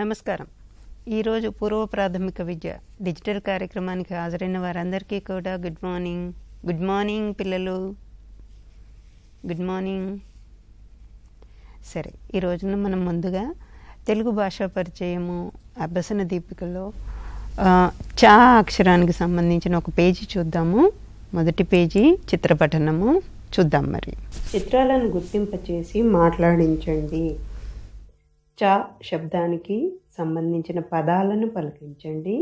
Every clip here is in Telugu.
నమస్కారం ఈరోజు పూర్వ ప్రాథమిక విద్య డిజిటల్ కార్యక్రమానికి హాజరైన వారందరికీ కూడా గుడ్ మార్నింగ్ గుడ్ మార్నింగ్ పిల్లలు గుడ్ మార్నింగ్ సరే ఈ రోజున మనం ముందుగా తెలుగు భాషా పరిచయము అభ్యసన దీపికలో చా అక్షరానికి సంబంధించిన ఒక పేజీ చూద్దాము మొదటి పేజీ చిత్రపఠనము చూద్దాం మరి చిత్రాలను గుర్తింపచేసి మాట్లాడించండి చ శబ్దానికి సంబంధించిన పదాలను పలికించండి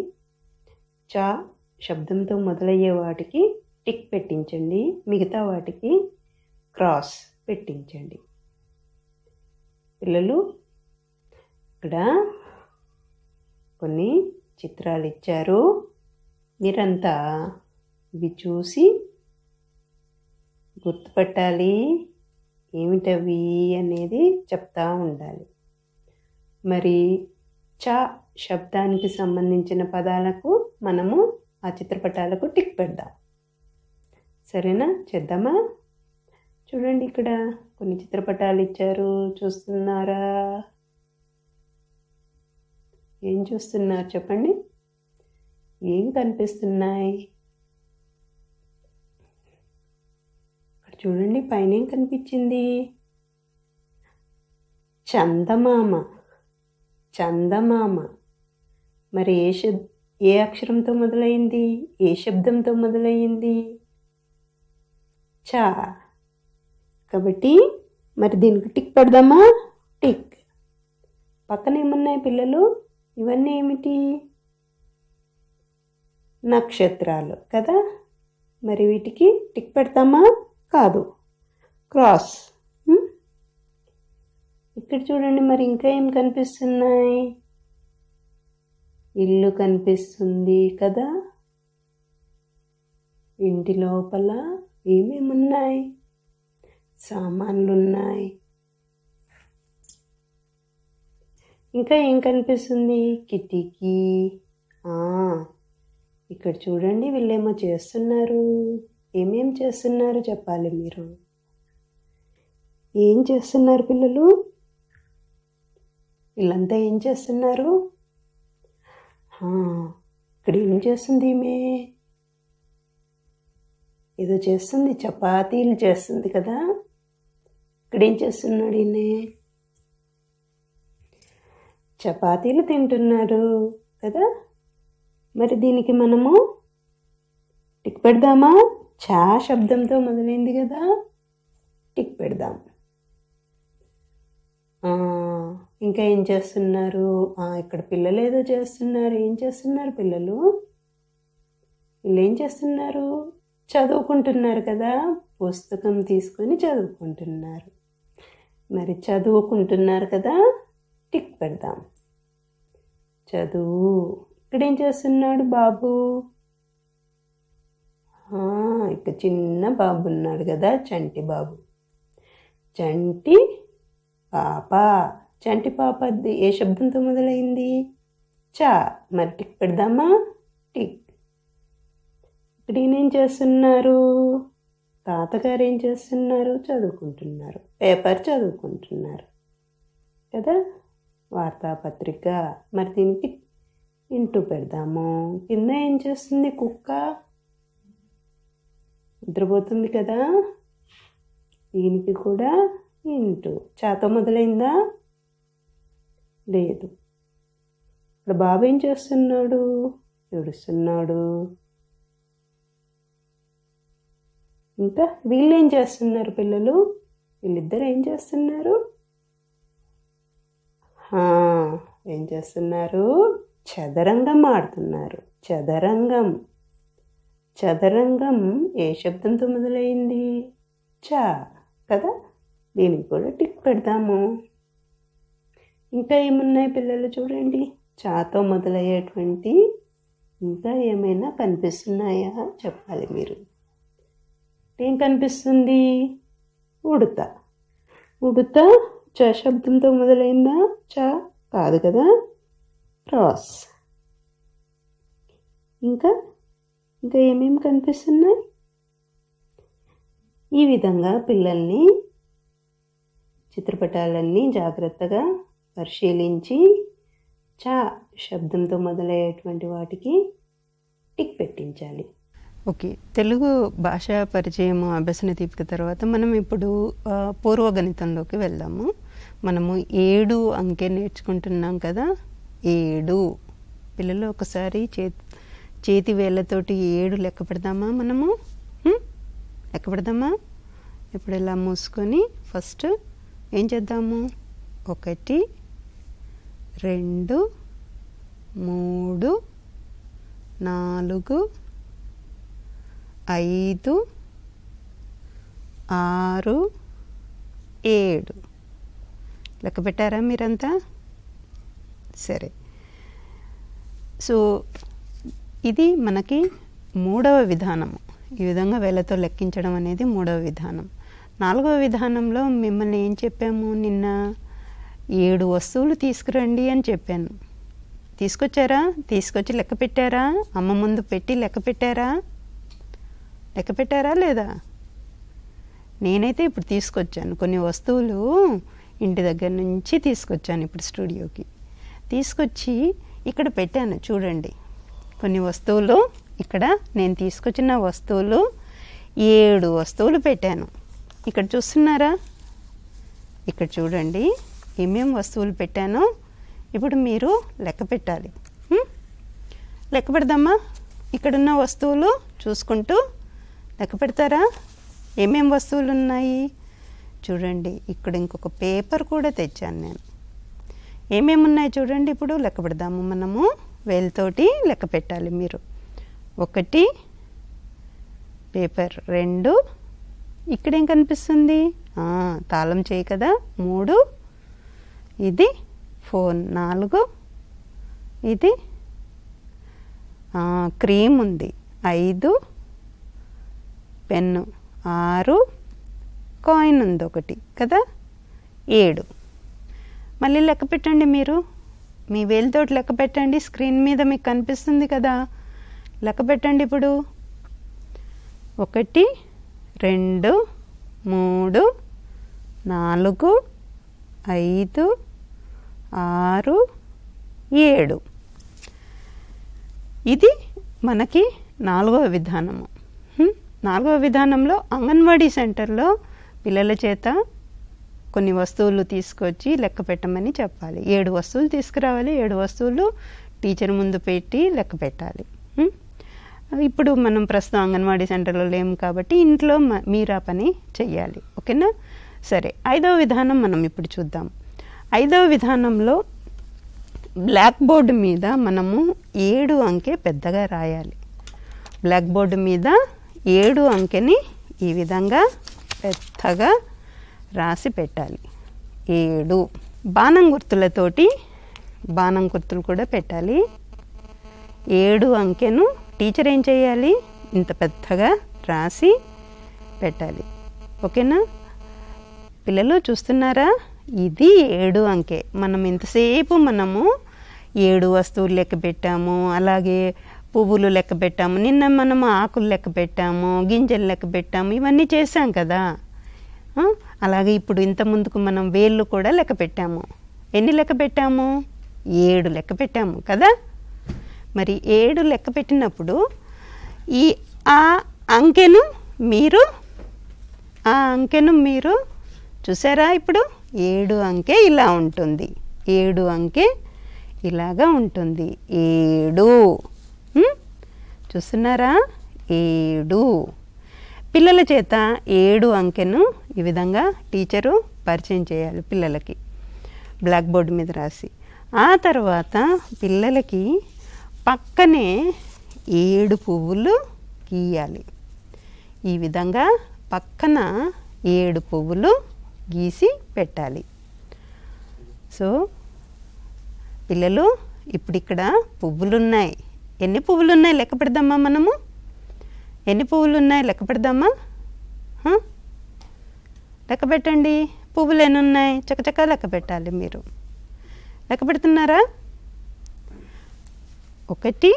చ శబ్దంతో మొదలయ్యే వాటికి టిక్ పెట్టించండి మిగతా వాటికి క్రాస్ పెట్టించండి పిల్లలు ఇక్కడ కొన్ని చిత్రాలు ఇచ్చారు మీరంతా ఇవి చూసి గుర్తుపట్టాలి ఏమిటవి అనేది చెప్తా ఉండాలి మరి చ శబ్దానికి సంబంధించిన పదాలకు మనము ఆ చిత్రపటాలకు టిక్ పెడదాం సరేనా చేద్దామా చూడండి ఇక్కడ కొన్ని చిత్రపటాలు ఇచ్చారు చూస్తున్నారా ఏం చూస్తున్నారు చెప్పండి ఏం కనిపిస్తున్నాయి ఇక్కడ చూడండి పైన ఏం కనిపించింది చందమామ చందమామ మరి ఏ శబ్ ఏ అక్షరంతో మొదలైంది ఏ శబ్దంతో మొదలైంది చా కాబట్టి మరి దీనికి టిక్ పెడదామా టిక్ పక్కన ఏమున్నాయి పిల్లలు ఇవన్నీ ఏమిటి నక్షత్రాలు కదా మరి వీటికి టిక్ పెడతామా కాదు క్రాస్ ఇక్కడ చూడండి మరి ఇంకా ఏం కనిపిస్తున్నాయి ఇల్లు కనిపిస్తుంది కదా ఇంటి లోపల ఏమేమి ఉన్నాయి సామాన్లు ఉన్నాయి ఇంకా ఏం కనిపిస్తుంది కిటికీ ఇక్కడ చూడండి వీళ్ళేమో చేస్తున్నారు ఏమేం చేస్తున్నారు చెప్పాలి మీరు ఏం చేస్తున్నారు పిల్లలు వీళ్ళంతా ఏం చేస్తున్నారు ఇక్కడ ఏం చేస్తుంది ఈమె ఏదో చేస్తుంది చపాతీలు చేస్తుంది కదా ఇక్కడ ఏం చేస్తున్నాడు ఈనే చపాతీలు తింటున్నారు కదా మరి దీనికి మనము టిక్ పెడదామా చా శబ్దంతో మొదలైంది కదా టిక్ పెడదాం ఇంకా ఏం చేస్తున్నారు ఇక్కడ పిల్లలు ఏదో చేస్తున్నారు ఏం చేస్తున్నారు పిల్లలు వీళ్ళు ఏం చేస్తున్నారు చదువుకుంటున్నారు కదా పుస్తకం తీసుకొని చదువుకుంటున్నారు మరి చదువుకుంటున్నారు కదా టిక్ పెడదాం చదువు ఇక్కడ ఏం చేస్తున్నాడు బాబు ఇక్కడ చిన్న బాబు ఉన్నాడు కదా చంటి బాబు చంటి పాప చంటి పాపద్ది ఏ శబ్దంతో మొదలైంది చా మరి టిక్ పెడదామా టిక్ ఇక్కడ ఏం చేస్తున్నారు తాతగారు ఏం చేస్తున్నారు చదువుకుంటున్నారు పేపర్ చదువుకుంటున్నారు కదా వార్తాపత్రిక మరి దీనికి ఇంటూ పెడదాము కింద ఏం చేస్తుంది కుక్క నిద్రపోతుంది కదా దీనికి కూడా ఇంటూ చాతో మొదలైందా లేదు ఇప్పుడు బాబు ఏం చేస్తున్నాడు ఏడుస్తున్నాడు ఇంకా వీళ్ళు ఏం చేస్తున్నారు పిల్లలు వీళ్ళిద్దరు ఏం చేస్తున్నారు ఏం చేస్తున్నారు చదరంగం ఆడుతున్నారు చదరంగం చదరంగం ఏ శబ్దంతో మొదలైంది చా కదా దీనికి కూడా టిక్ పెడతాము ఇంకా ఏమున్నాయి పిల్లలు చూడండి చాతో మొదలయ్యేటువంటి ఇంకా ఏమైనా కనిపిస్తున్నాయా చెప్పాలి మీరు ఏం కనిపిస్తుంది ఉడత ఉడత చ శబ్దంతో మొదలైందా చ కాదు కదా క్రాస్ ఇంకా ఇంకా ఏమేమి కనిపిస్తున్నాయి ఈ విధంగా పిల్లల్ని చిత్రపటాలన్నీ జాగ్రత్తగా పరిశీలించి చ శబ్దంతో మొదలయ్యేటువంటి వాటికి టిక్ పెట్టించాలి ఓకే తెలుగు భాషా పరిచయం అభ్యసన తీపిక తర్వాత మనం ఇప్పుడు పూర్వగణితంలోకి వెళ్దాము మనము ఏడు అంకే నేర్చుకుంటున్నాం కదా ఏడు పిల్లలు ఒకసారి చేతి చేతి వేళ్ళతోటి ఏడు లెక్క పెడదామా మనము లెక్క పెడదామా ఇప్పుడు ఇలా మూసుకొని ఫస్ట్ ఏం చేద్దాము ఒకటి రెండు మూడు నాలుగు ఐదు ఆరు ఏడు లెక్క పెట్టారా మీరంతా సరే సో ఇది మనకి మూడవ విధానము ఈ విధంగా వేలతో లెక్కించడం అనేది మూడవ విధానం నాలుగవ విధానంలో మిమ్మల్ని ఏం చెప్పాము నిన్న ఏడు వస్తువులు తీసుకురండి అని చెప్పాను తీసుకొచ్చారా తీసుకొచ్చి లెక్క పెట్టారా అమ్మ ముందు పెట్టి లెక్క పెట్టారా లెక్క పెట్టారా లేదా నేనైతే ఇప్పుడు తీసుకొచ్చాను కొన్ని వస్తువులు ఇంటి దగ్గర నుంచి తీసుకొచ్చాను ఇప్పుడు స్టూడియోకి తీసుకొచ్చి ఇక్కడ పెట్టాను చూడండి కొన్ని వస్తువులు ఇక్కడ నేను తీసుకొచ్చిన వస్తువులు ఏడు వస్తువులు పెట్టాను ఇక్కడ చూస్తున్నారా ఇక్కడ చూడండి ఏమేమి వస్తువులు పెట్టానో ఇప్పుడు మీరు లెక్క పెట్టాలి లెక్క పెడదామా ఇక్కడున్న వస్తువులు చూసుకుంటూ లెక్క పెడతారా ఏమేమి వస్తువులు ఉన్నాయి చూడండి ఇక్కడ ఇంకొక పేపర్ కూడా తెచ్చాను నేను ఏమేమి ఉన్నాయి చూడండి ఇప్పుడు లెక్క పెడదాము మనము వేలుతోటి లెక్క పెట్టాలి మీరు ఒకటి పేపర్ రెండు ఇక్కడేం కనిపిస్తుంది తాళం చేయి కదా మూడు ఇది ఫోర్ నాలుగు ఇది క్రీమ్ ఉంది ఐదు పెన్ను ఆరు కాయిన్ ఉంది ఒకటి కదా ఏడు మళ్ళీ లెక్క పెట్టండి మీరు మీ వేలితోటి లెక్క పెట్టండి స్క్రీన్ మీద మీకు కనిపిస్తుంది కదా లెక్క పెట్టండి ఇప్పుడు ఒకటి రెండు మూడు నాలుగు ఐదు ఆరు ఏడు ఇది మనకి నాలుగవ విధానము నాలుగవ విధానంలో అంగన్వాడీ సెంటర్లో పిల్లల చేత కొన్ని వస్తువులు తీసుకొచ్చి లెక్క పెట్టమని చెప్పాలి ఏడు వస్తువులు తీసుకురావాలి ఏడు వస్తువులు టీచర్ ముందు పెట్టి లెక్క పెట్టాలి ఇప్పుడు మనం ప్రస్తుతం అంగన్వాడీ సెంటర్లో లేము కాబట్టి ఇంట్లో మీరు ఆ పని చెయ్యాలి ఓకేనా సరే ఐదవ విధానం మనం ఇప్పుడు చూద్దాం ఐదవ విధానంలో బ్లాక్ బోర్డు మీద మనము ఏడు అంకె పెద్దగా రాయాలి బ్లాక్ బోర్డు మీద ఏడు అంకెని ఈ విధంగా పెద్దగా రాసి పెట్టాలి ఏడు బాణం గుర్తులతోటి బాణం గుర్తులు కూడా పెట్టాలి ఏడు అంకెను టీచర్ ఏం చేయాలి ఇంత పెద్దగా రాసి పెట్టాలి ఓకేనా పిల్లలు చూస్తున్నారా ఇది ఏడు అంకె మనం ఇంతసేపు మనము ఏడు వస్తువులు లెక్క పెట్టాము అలాగే పువ్వులు లెక్క పెట్టాము నిన్న మనము ఆకులు లెక్క పెట్టాము గింజలు లెక్క పెట్టాము ఇవన్నీ చేసాం కదా అలాగే ఇప్పుడు ఇంత ముందుకు మనం వేళ్ళు కూడా లెక్క పెట్టాము ఎన్ని లెక్క పెట్టాము ఏడు లెక్క పెట్టాము కదా మరి ఏడు లెక్క పెట్టినప్పుడు ఈ ఆ అంకెను మీరు ఆ అంకెను మీరు చూసారా ఇప్పుడు ఏడు అంకె ఇలా ఉంటుంది ఏడు అంకె ఇలాగా ఉంటుంది ఏడు చూస్తున్నారా ఏడు పిల్లల చేత ఏడు అంకెను ఈ విధంగా టీచరు పరిచయం చేయాలి పిల్లలకి బ్లాక్ బోర్డు మీద రాసి ఆ తర్వాత పిల్లలకి పక్కనే ఏడు పువ్వులు గీయాలి ఈ విధంగా పక్కన ఏడు పువ్వులు గీసి పెట్టాలి సో పిల్లలు ఇప్పుడు ఇక్కడ పువ్వులు ఉన్నాయి ఎన్ని పువ్వులు ఉన్నాయి లెక్క పెడదామా మనము ఎన్ని పువ్వులు ఉన్నాయి లెక్క పెడదామా లెక్క పెట్టండి పువ్వులు ఎన్ని ఉన్నాయి చక్కచక్క లెక్క పెట్టాలి మీరు లెక్క పెడుతున్నారా ఒకటి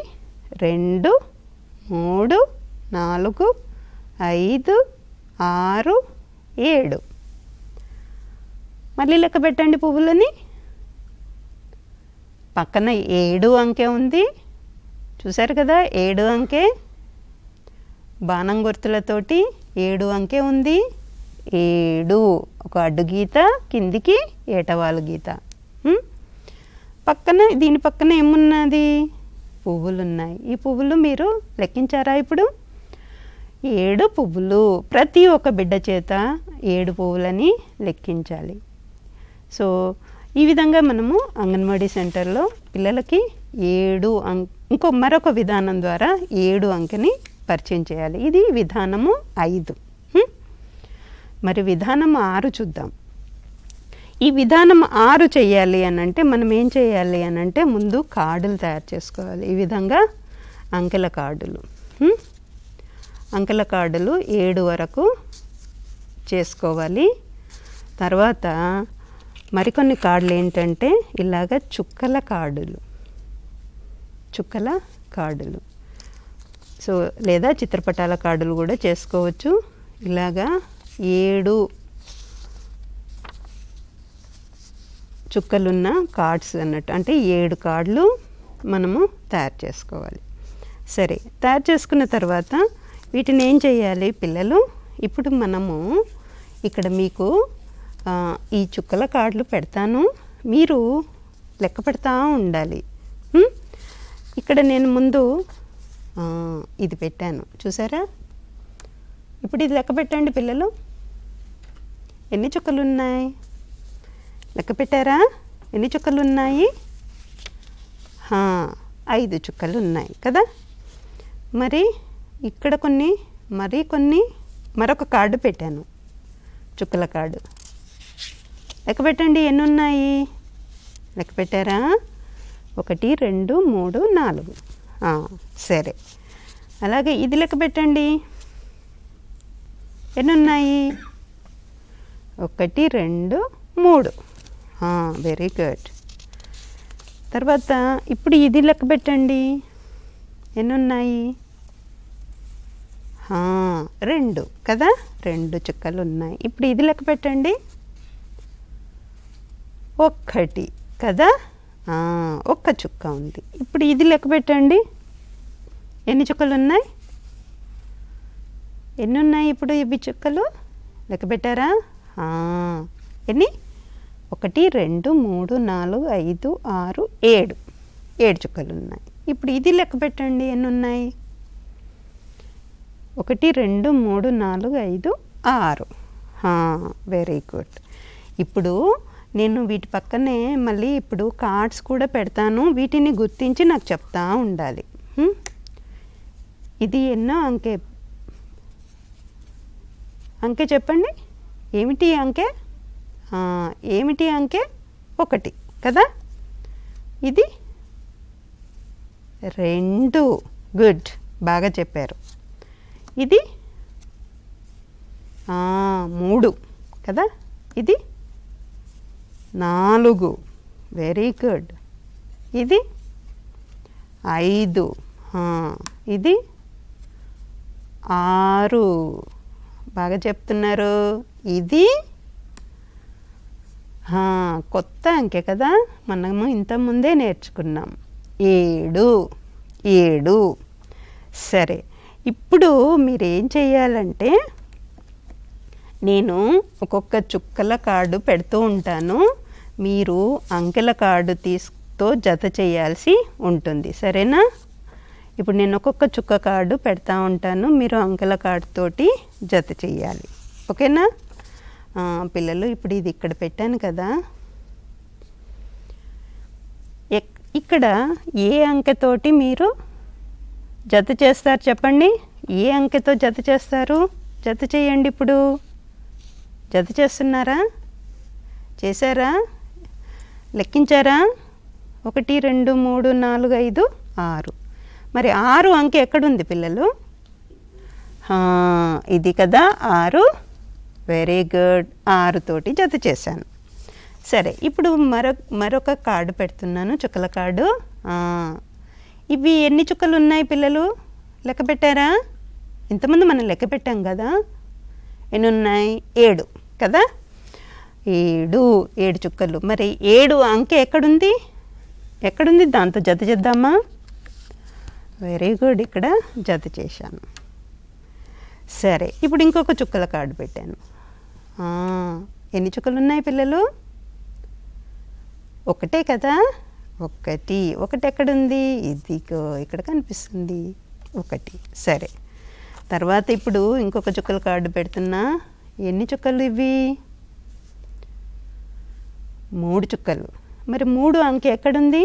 రెండు మూడు నాలుగు ఐదు ఆరు ఏడు మళ్ళీ లెక్క పెట్టండి పువ్వులని పక్కన ఏడు అంకె ఉంది చూశారు కదా ఏడు అంకె బాణం గుర్తులతోటి ఏడు అంకె ఉంది ఏడు ఒక అడ్డు గీత కిందికి ఏటవాలు గీత పక్కన దీని పక్కన ఏమున్నది పువ్వులు ఉన్నాయి ఈ పువ్వులు మీరు లెక్కించారా ఇప్పుడు ఏడు పువ్వులు ప్రతి ఒక్క బిడ్డ చేత ఏడు పువ్వులని లెక్కించాలి సో ఈ విధంగా మనము అంగన్వాడీ సెంటర్లో పిల్లలకి ఏడు అం ఇంకో మరొక విధానం ద్వారా ఏడు అంకెని పరిచయం చేయాలి ఇది విధానము ఐదు మరి విధానం ఆరు చూద్దాం ఈ విధానం ఆరు చేయాలి అని అంటే మనం ఏం చేయాలి అని అంటే ముందు కార్డులు తయారు చేసుకోవాలి ఈ విధంగా అంకెల కార్డులు అంకెల కార్డులు ఏడు వరకు చేసుకోవాలి తర్వాత మరికొన్ని కార్డులు ఏంటంటే ఇలాగ చుక్కల కార్డులు చుక్కల కార్డులు సో లేదా చిత్రపటాల కార్డులు కూడా చేసుకోవచ్చు ఇలాగా ఏడు చుక్కలున్న కార్డ్స్ అన్నట్టు అంటే ఏడు కార్డులు మనము తయారు చేసుకోవాలి సరే తయారు చేసుకున్న తర్వాత వీటిని ఏం చేయాలి పిల్లలు ఇప్పుడు మనము ఇక్కడ మీకు ఈ చుక్కల కార్డులు పెడతాను మీరు లెక్క పెడతా ఉండాలి ఇక్కడ నేను ముందు ఇది పెట్టాను చూసారా ఇప్పుడు ఇది లెక్క పెట్టండి పిల్లలు ఎన్ని చుక్కలు ఉన్నాయి లెక్క పెట్టారా ఎన్ని చుక్కలు ఉన్నాయి ఐదు చుక్కలు ఉన్నాయి కదా మరి ఇక్కడ కొన్ని మరి కొన్ని మరొక కార్డు పెట్టాను చుక్కల కార్డు లెక్క పెట్టండి ఎన్ని ఉన్నాయి లెక్క పెట్టారా ఒకటి రెండు మూడు నాలుగు సరే అలాగే ఇది లెక్క పెట్టండి ఎన్ని ఉన్నాయి ఒకటి రెండు మూడు వెరీ గుడ్ తర్వాత ఇప్పుడు ఇది లెక్క పెట్టండి ఎన్ని ఉన్నాయి రెండు కదా రెండు చుక్కలు ఉన్నాయి ఇప్పుడు ఇది లెక్క పెట్టండి ఒక్కటి కదా ఒక్క చుక్క ఉంది ఇప్పుడు ఇది లెక్క పెట్టండి ఎన్ని చుక్కలు ఉన్నాయి ఎన్ని ఉన్నాయి ఇప్పుడు ఇవి చుక్కలు లెక్క పెట్టారా ఎన్ని ఒకటి రెండు మూడు నాలుగు ఐదు ఆరు ఏడు ఏడు చుక్కలు ఉన్నాయి ఇప్పుడు ఇది లెక్క పెట్టండి ఎన్ని ఉన్నాయి ఒకటి రెండు మూడు నాలుగు ఐదు ఆరు వెరీ గుడ్ ఇప్పుడు నేను వీటి పక్కనే మళ్ళీ ఇప్పుడు కార్డ్స్ కూడా పెడతాను వీటిని గుర్తించి నాకు చెప్తా ఉండాలి ఇది ఎన్నో అంకె అంకె చెప్పండి ఏమిటి అంకె ఏమిటి అంకె ఒకటి కదా ఇది రెండు గుడ్ బాగా చెప్పారు ఇది మూడు కదా ఇది నాలుగు వెరీ గుడ్ ఇది ఐదు ఇది ఆరు బాగా చెప్తున్నారు ఇది కొత్త అంకే కదా మనము ఇంతకుముందే నేర్చుకున్నాం ఏడు ఏడు సరే ఇప్పుడు మీరు ఏం చేయాలంటే నేను ఒక్కొక్క చుక్కల కార్డు పెడుతూ ఉంటాను మీరు అంకెల కార్డు తీసుకుతో జత చేయాల్సి ఉంటుంది సరేనా ఇప్పుడు నేను ఒక్కొక్క చుక్క కార్డు పెడతా ఉంటాను మీరు అంకెల కార్డుతో జత చేయాలి ఓకేనా పిల్లలు ఇప్పుడు ఇది ఇక్కడ పెట్టాను కదా ఇక్కడ ఏ అంకెతోటి మీరు జత చేస్తారు చెప్పండి ఏ అంకెతో జత చేస్తారు జత చేయండి ఇప్పుడు జత చేస్తున్నారా చేశారా లెక్కించారా ఒకటి రెండు మూడు నాలుగు ఐదు ఆరు మరి ఆరు అంకె ఎక్కడుంది పిల్లలు ఇది కదా ఆరు వెరీ గుడ్ ఆరుతోటి జత చేశాను సరే ఇప్పుడు మరొక మరొక కార్డు పెడుతున్నాను చుక్కల కార్డు ఇవి ఎన్ని చుక్కలు ఉన్నాయి పిల్లలు లెక్క పెట్టారా ఇంతమంది మనం లెక్క పెట్టాం కదా ఎన్ని ఉన్నాయి ఏడు కదా ఏడు ఏడు చుక్కలు మరి ఏడు అంకె ఎక్కడుంది ఎక్కడుంది దాంతో జత చేద్దామా వెరీ గుడ్ ఇక్కడ జత చేశాను సరే ఇప్పుడు ఇంకొక చుక్కల కార్డు పెట్టాను ఎన్ని చుక్కలు ఉన్నాయి పిల్లలు ఒకటే కదా ఒకటి ఒకటి ఎక్కడుంది ఇదిగో ఇక్కడ కనిపిస్తుంది ఒకటి సరే తర్వాత ఇప్పుడు ఇంకొక చుక్కల కార్డు పెడుతున్నా ఎన్ని చుక్కలు ఇవి మూడు చుక్కలు మరి మూడు అంకె ఎక్కడుంది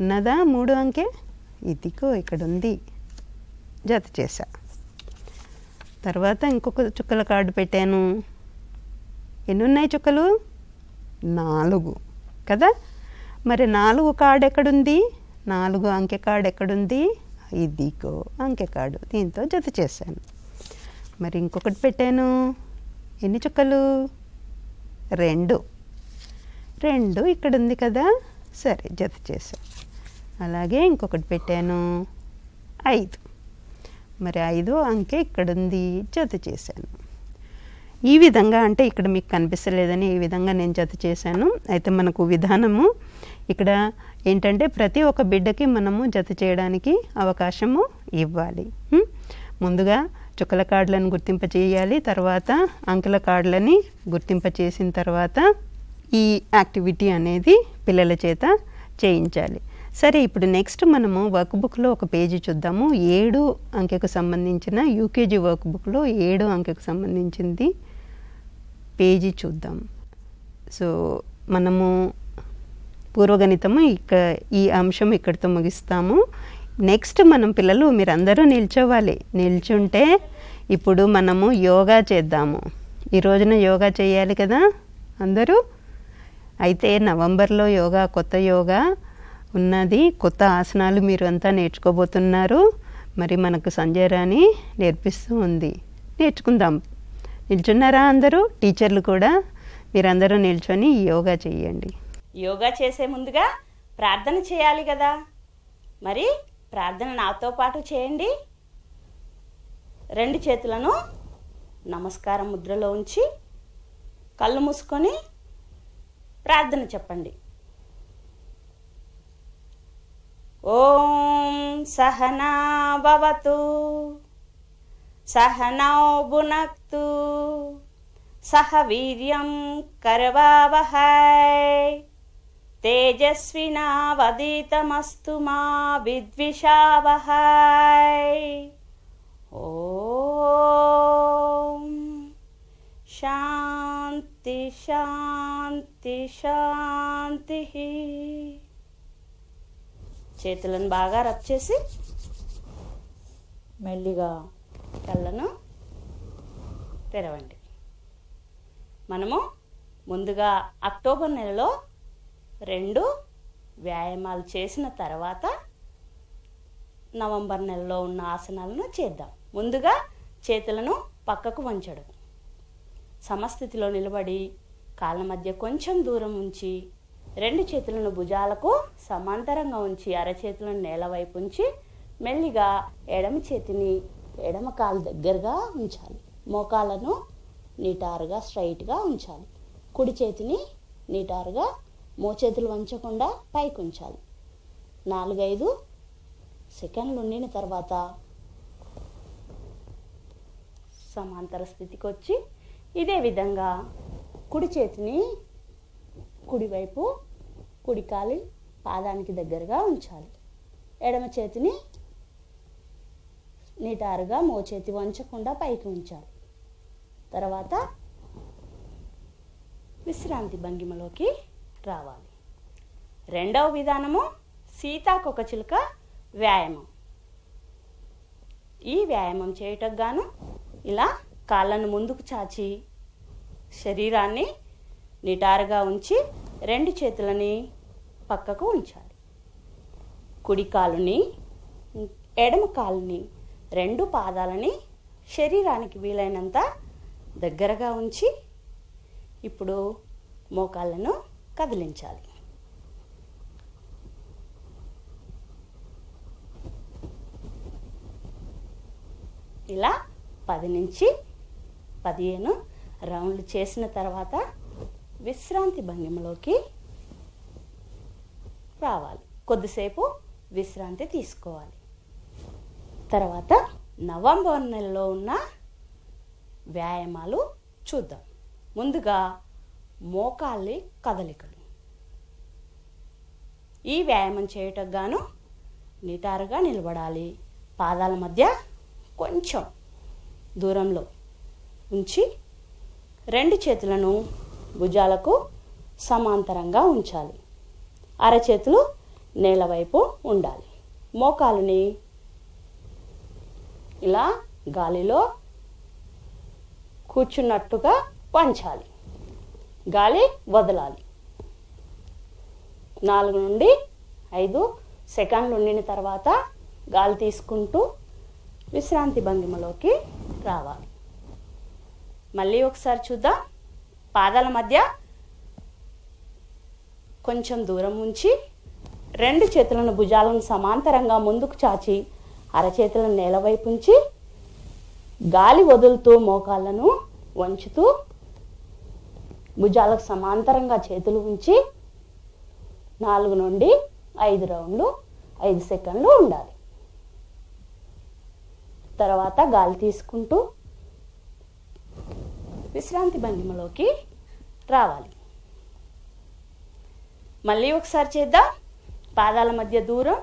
ఉన్నదా మూడు అంకె ఇదిగో ఇక్కడుంది జత చేశా తర్వాత ఇంకొక చుక్కల కార్డు పెట్టాను ఎన్ని ఉన్నాయి చుక్కలు నాలుగు కదా మరి నాలుగు కార్డు ఎక్కడుంది నాలుగు అంకె కార్డు ఎక్కడుంది ఇదిగో అంకె కార్డు దీంతో జత చేశాను మరి ఇంకొకటి పెట్టాను ఎన్ని చుక్కలు రెండు రెండు ఇక్కడ ఉంది కదా సరే జత చేశాను అలాగే ఇంకొకటి పెట్టాను ఐదు మరి ఐదో అంకె ఇక్కడ ఉంది జత చేశాను ఈ విధంగా అంటే ఇక్కడ మీకు కనిపిస్తలేదని ఈ విధంగా నేను జత చేశాను అయితే మనకు విధానము ఇక్కడ ఏంటంటే ప్రతి ఒక్క బిడ్డకి మనము జత చేయడానికి అవకాశము ఇవ్వాలి ముందుగా చుక్కల కార్డులను గుర్తింపచేయాలి తర్వాత అంకెల కార్డులని గుర్తింపచేసిన తర్వాత ఈ యాక్టివిటీ అనేది పిల్లల చేత చేయించాలి సరే ఇప్పుడు నెక్స్ట్ మనము వర్క్ బుక్లో ఒక పేజీ చూద్దాము ఏడు అంకెకు సంబంధించిన యూకేజీ వర్క్ బుక్లో ఏడు అంకెకు సంబంధించింది పేజీ చూద్దాం సో మనము పూర్వగణితము ఇక ఈ అంశం ఇక్కడితో ముగిస్తాము నెక్స్ట్ మనం పిల్లలు మీరందరూ నిల్చోవాలి నిల్చుంటే ఇప్పుడు మనము యోగా చేద్దాము ఈ రోజున యోగా చేయాలి కదా అందరూ అయితే నవంబర్లో యోగా కొత్త యోగా ఉన్నది కొత్త ఆసనాలు మీరు అంతా నేర్చుకోబోతున్నారు మరి మనకు సంజయ్ రాణి నేర్పిస్తూ ఉంది నేర్చుకుందాం నిల్చున్నారా అందరూ టీచర్లు కూడా మీరందరూ నిల్చొని యోగా చేయండి యోగా చేసే ముందుగా ప్రార్థన చేయాలి కదా మరి ప్రార్థన నాతో పాటు చేయండి రెండు చేతులను నమస్కారం ముద్రలో ఉంచి కళ్ళు మూసుకొని ప్రార్థన చెప్పండి ఓం సహనాభవతు సహనౌ భునక్తు సహ వీర్యం కరవావహై తేజస్వినావదీతమస్తు మా విద్విషావహై ఓ శాంతి శాంతి శాంతి శాంతి చేతులను బాగా రబ్ చేసి మెల్లిగా కళ్ళను తెరవండి మనము ముందుగా అక్టోబర్ నెలలో రెండు వ్యాయామాలు చేసిన తర్వాత నవంబర్ నెలలో ఉన్న ఆసనాలను చేద్దాం ముందుగా చేతులను పక్కకు వంచడం సమస్థితిలో నిలబడి కాళ్ళ మధ్య కొంచెం దూరం ఉంచి రెండు చేతులను భుజాలకు సమాంతరంగా ఉంచి అరచేతులను నేల వైపు ఉంచి మెల్లిగా ఎడమ చేతిని ఎడమ కాలు దగ్గరగా ఉంచాలి మోకాళ్ళను నీటారుగా స్ట్రైట్గా ఉంచాలి కుడి చేతిని నీటారుగా మోచేతులు వంచకుండా పైకి ఉంచాలి నాలుగైదు సెకండ్లు ఉండిన తర్వాత సమాంతర స్థితికి వచ్చి ఇదే విధంగా కుడి చేతిని కుడివైపు కుడి కాలి పాదానికి దగ్గరగా ఉంచాలి ఎడమ చేతిని నిటారుగా చేతి వంచకుండా పైకి ఉంచాలి తర్వాత విశ్రాంతి భంగిమలోకి రావాలి రెండవ విధానము చిలుక వ్యాయామం ఈ వ్యాయామం చేయటం గాను ఇలా కాళ్ళను ముందుకు చాచి శరీరాన్ని నిటారుగా ఉంచి రెండు చేతులని పక్కకు ఉంచాలి కుడి కాలుని ఎడమ కాలుని రెండు పాదాలని శరీరానికి వీలైనంత దగ్గరగా ఉంచి ఇప్పుడు మోకాళ్ళను కదిలించాలి ఇలా పది నుంచి పదిహేను రౌండ్లు చేసిన తర్వాత విశ్రాంతి భంగిమలోకి రావాలి కొద్దిసేపు విశ్రాంతి తీసుకోవాలి తర్వాత నవంబర్ నెలలో ఉన్న వ్యాయామాలు చూద్దాం ముందుగా మోకాళ్ళి కదలికలు ఈ వ్యాయామం చేయటం గాను నిటారుగా నిలబడాలి పాదాల మధ్య కొంచెం దూరంలో ఉంచి రెండు చేతులను భుజాలకు సమాంతరంగా ఉంచాలి అరచేతులు నేల వైపు ఉండాలి మోకాలుని ఇలా గాలిలో కూర్చున్నట్టుగా పంచాలి గాలి వదలాలి నాలుగు నుండి ఐదు సెకండ్లు ఉండిన తర్వాత గాలి తీసుకుంటూ విశ్రాంతి భంగిమలోకి రావాలి మళ్ళీ ఒకసారి చూద్దాం పాదాల మధ్య కొంచెం దూరం ఉంచి రెండు చేతులను భుజాలను సమాంతరంగా ముందుకు చాచి అరచేతులను వైపు ఉంచి గాలి వదులుతూ మోకాళ్ళను వంచుతూ భుజాలకు సమాంతరంగా చేతులు ఉంచి నాలుగు నుండి ఐదు రౌండ్లు ఐదు సెకండ్లు ఉండాలి తర్వాత గాలి తీసుకుంటూ విశ్రాంతి భంగిమలోకి రావాలి మళ్ళీ ఒకసారి చేద్దాం పాదాల మధ్య దూరం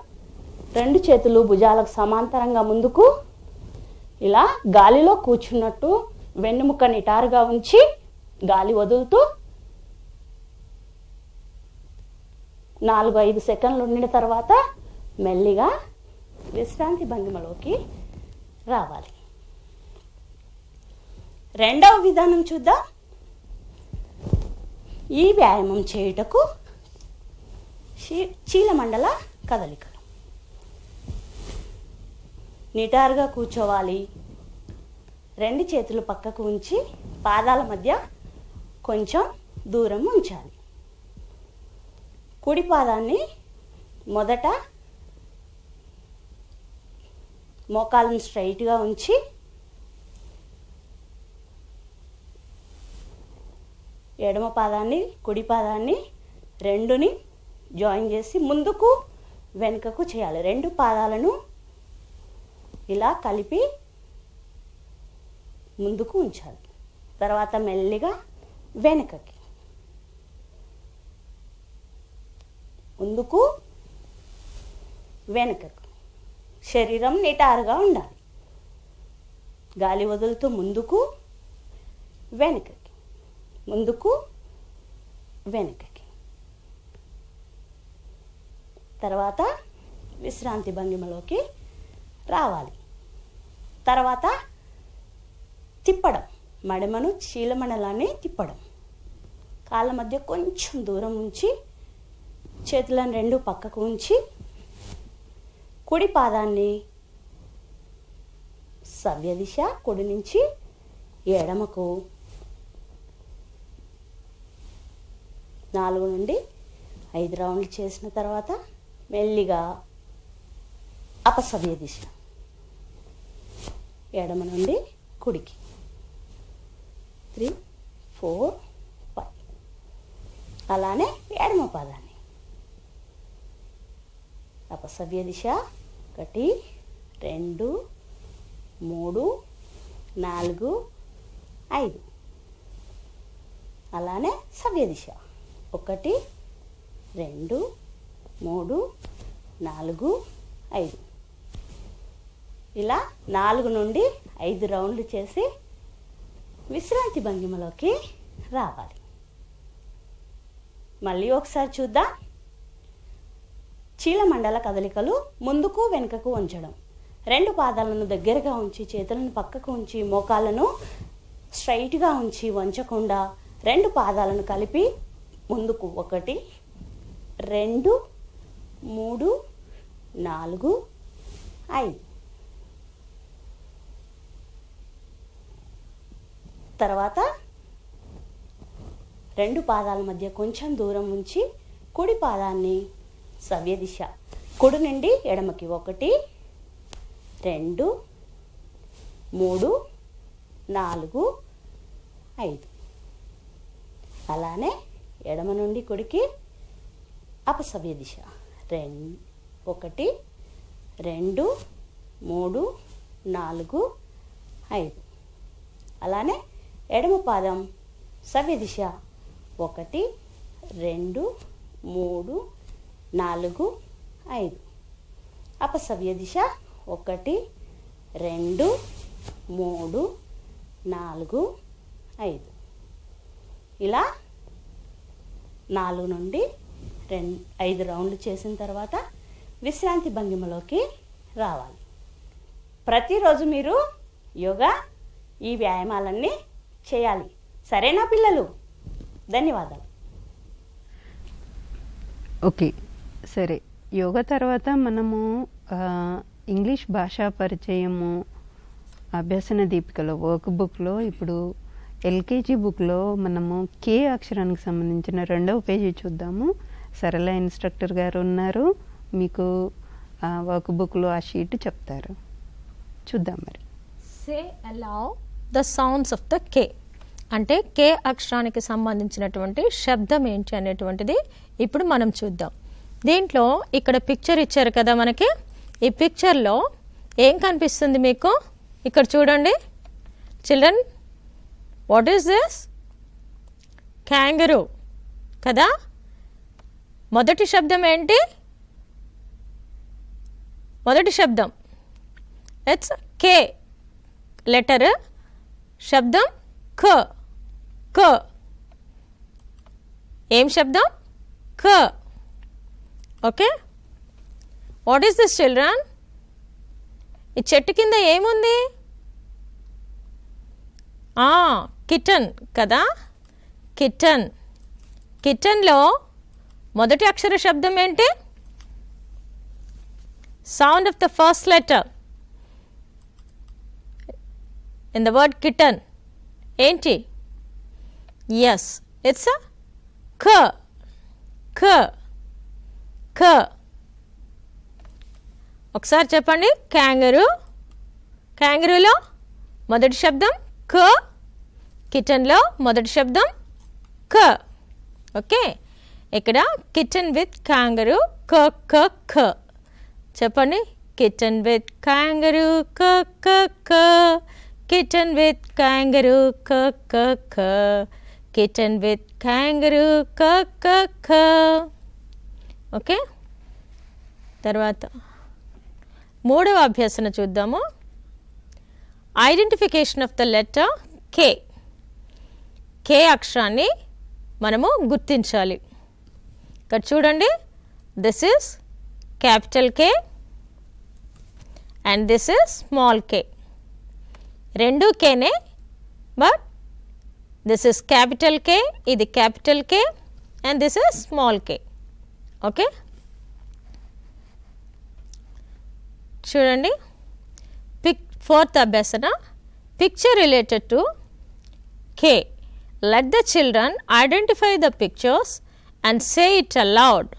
రెండు చేతులు భుజాలకు సమాంతరంగా ముందుకు ఇలా గాలిలో కూర్చున్నట్టు వెన్నుముక నిటారుగా ఉంచి గాలి వదులుతూ నాలుగు ఐదు సెకండ్లు ఉండిన తర్వాత మెల్లిగా విశ్రాంతి భంగిమలోకి రావాలి రెండవ విధానం చూద్దాం ఈ వ్యాయామం చేయుటకు చీలమండల కదలికలు నిటారుగా కూర్చోవాలి రెండు చేతులు పక్కకు ఉంచి పాదాల మధ్య కొంచెం దూరం ఉంచాలి కుడి పాదాన్ని మొదట మోకాలను స్ట్రైట్గా ఉంచి ఎడమ పాదాన్ని కుడి పాదాన్ని రెండుని జాయిన్ చేసి ముందుకు వెనుకకు చేయాలి రెండు పాదాలను ఇలా కలిపి ముందుకు ఉంచాలి తర్వాత మెల్లిగా వెనుకకి ముందుకు వెనుకకు శరీరం నిటారుగా ఉండాలి గాలి వదులుతూ ముందుకు వెనుక ముందుకు వెనుకకి తర్వాత విశ్రాంతి భంగిమలోకి రావాలి తర్వాత తిప్పడం మడమను చీలమడలానే తిప్పడం కాళ్ళ మధ్య కొంచెం దూరం ఉంచి చేతులను రెండు పక్కకు ఉంచి కుడి పాదాన్ని సవ్య దిశ కుడి నుంచి ఎడమకు నాలుగు నుండి ఐదు రౌండ్లు చేసిన తర్వాత మెల్లిగా అపసవ్య దిశ ఎడమ నుండి కుడికి త్రీ ఫోర్ ఫైవ్ అలానే ఎడమ పాదాన్ని అపసవ్య దిశ ఒకటి రెండు మూడు నాలుగు ఐదు అలానే సవ్య దిశ ఒకటి రెండు మూడు నాలుగు ఐదు ఇలా నాలుగు నుండి ఐదు రౌండ్లు చేసి విశ్రాంతి భంగిమలోకి రావాలి మళ్ళీ ఒకసారి చూద్దాం చీలమండల కదలికలు ముందుకు వెనుకకు ఉంచడం రెండు పాదాలను దగ్గరగా ఉంచి చేతులను పక్కకు ఉంచి మోకాలను స్ట్రైట్గా ఉంచి వంచకుండా రెండు పాదాలను కలిపి ముందుకు ఒకటి రెండు మూడు నాలుగు ఐదు తర్వాత రెండు పాదాల మధ్య కొంచెం దూరం ఉంచి కుడి పాదాన్ని సవ్య దిశ కుడి నుండి ఎడమకి ఒకటి రెండు మూడు నాలుగు ఐదు అలానే ఎడమ నుండి కుడికి అపసవ్య దిశ రెం ఒకటి రెండు మూడు నాలుగు ఐదు అలానే ఎడమ పాదం సవ్య దిశ ఒకటి రెండు మూడు నాలుగు ఐదు అపసవ్య దిశ ఒకటి రెండు మూడు నాలుగు ఐదు ఇలా నాలుగు నుండి రెండు ఐదు రౌండ్లు చేసిన తర్వాత విశ్రాంతి భంగిమలోకి రావాలి ప్రతిరోజు మీరు యోగా ఈ వ్యాయామాలన్నీ చేయాలి సరేనా పిల్లలు ధన్యవాదాలు ఓకే సరే యోగా తర్వాత మనము ఇంగ్లీష్ భాషా పరిచయము అభ్యసన దీపికలో వర్క్ బుక్లో ఇప్పుడు ఎల్కేజీ బుక్లో మనము కే అక్షరానికి సంబంధించిన రెండవ పేజీ చూద్దాము సరళ ఇన్స్ట్రక్టర్ గారు ఉన్నారు మీకు వర్క్ బుక్లో ఆ షీట్ చెప్తారు చూద్దాం మరి say aloud the sounds of the K అంటే కే అక్షరానికి సంబంధించినటువంటి శబ్దం ఏంటి అనేటువంటిది ఇప్పుడు మనం చూద్దాం దీంట్లో ఇక్కడ పిక్చర్ ఇచ్చారు కదా మనకి ఈ పిక్చర్లో ఏం కనిపిస్తుంది మీకు ఇక్కడ చూడండి children what is this kangaroo కదా మొదటి శబ్దం ఏంటి మొదటి శబ్దం ఇట్స్ కే లెటర్ శబ్దం క క ఏం శబ్దం క okay what is this children ఈ చెట్టు కింద ఏముంది కిటన్ కదా కిటన్ కిటన్లో మొదటి అక్షర శబ్దం ఏంటి sound of the first letter in the word kitten ఏంటి ఎస్ ఇట్స్ క ఖ ఖ ఒకసారి చెప్పండి క్యాంగరు క్యాంగరూలో మొదటి శబ్దం క కిచెన్లో మొదటి శబ్దం క ఓకే ఇక్కడ కిచెన్ విత్ కాంగరు క క క చెప్పండి కిచెన్ విత్ కాంగరు క క క కిచెన్ విత్ కాంగరు క క క కిచెన్ విత్ కాంగరు క క క ఓకే తర్వాత మూడవ అభ్యసన చూద్దాము identification of the letter K K అక్షరాన్ని మనము గుర్తించాలి ఇక్కడ చూడండి this is capital K and this is small K రెండు కేనే but this is capital K ఇది capital K and this is small K okay చూడండి పిక్ ఫోర్త్ అభ్యాసన picture related to K let the children identify the pictures and say it aloud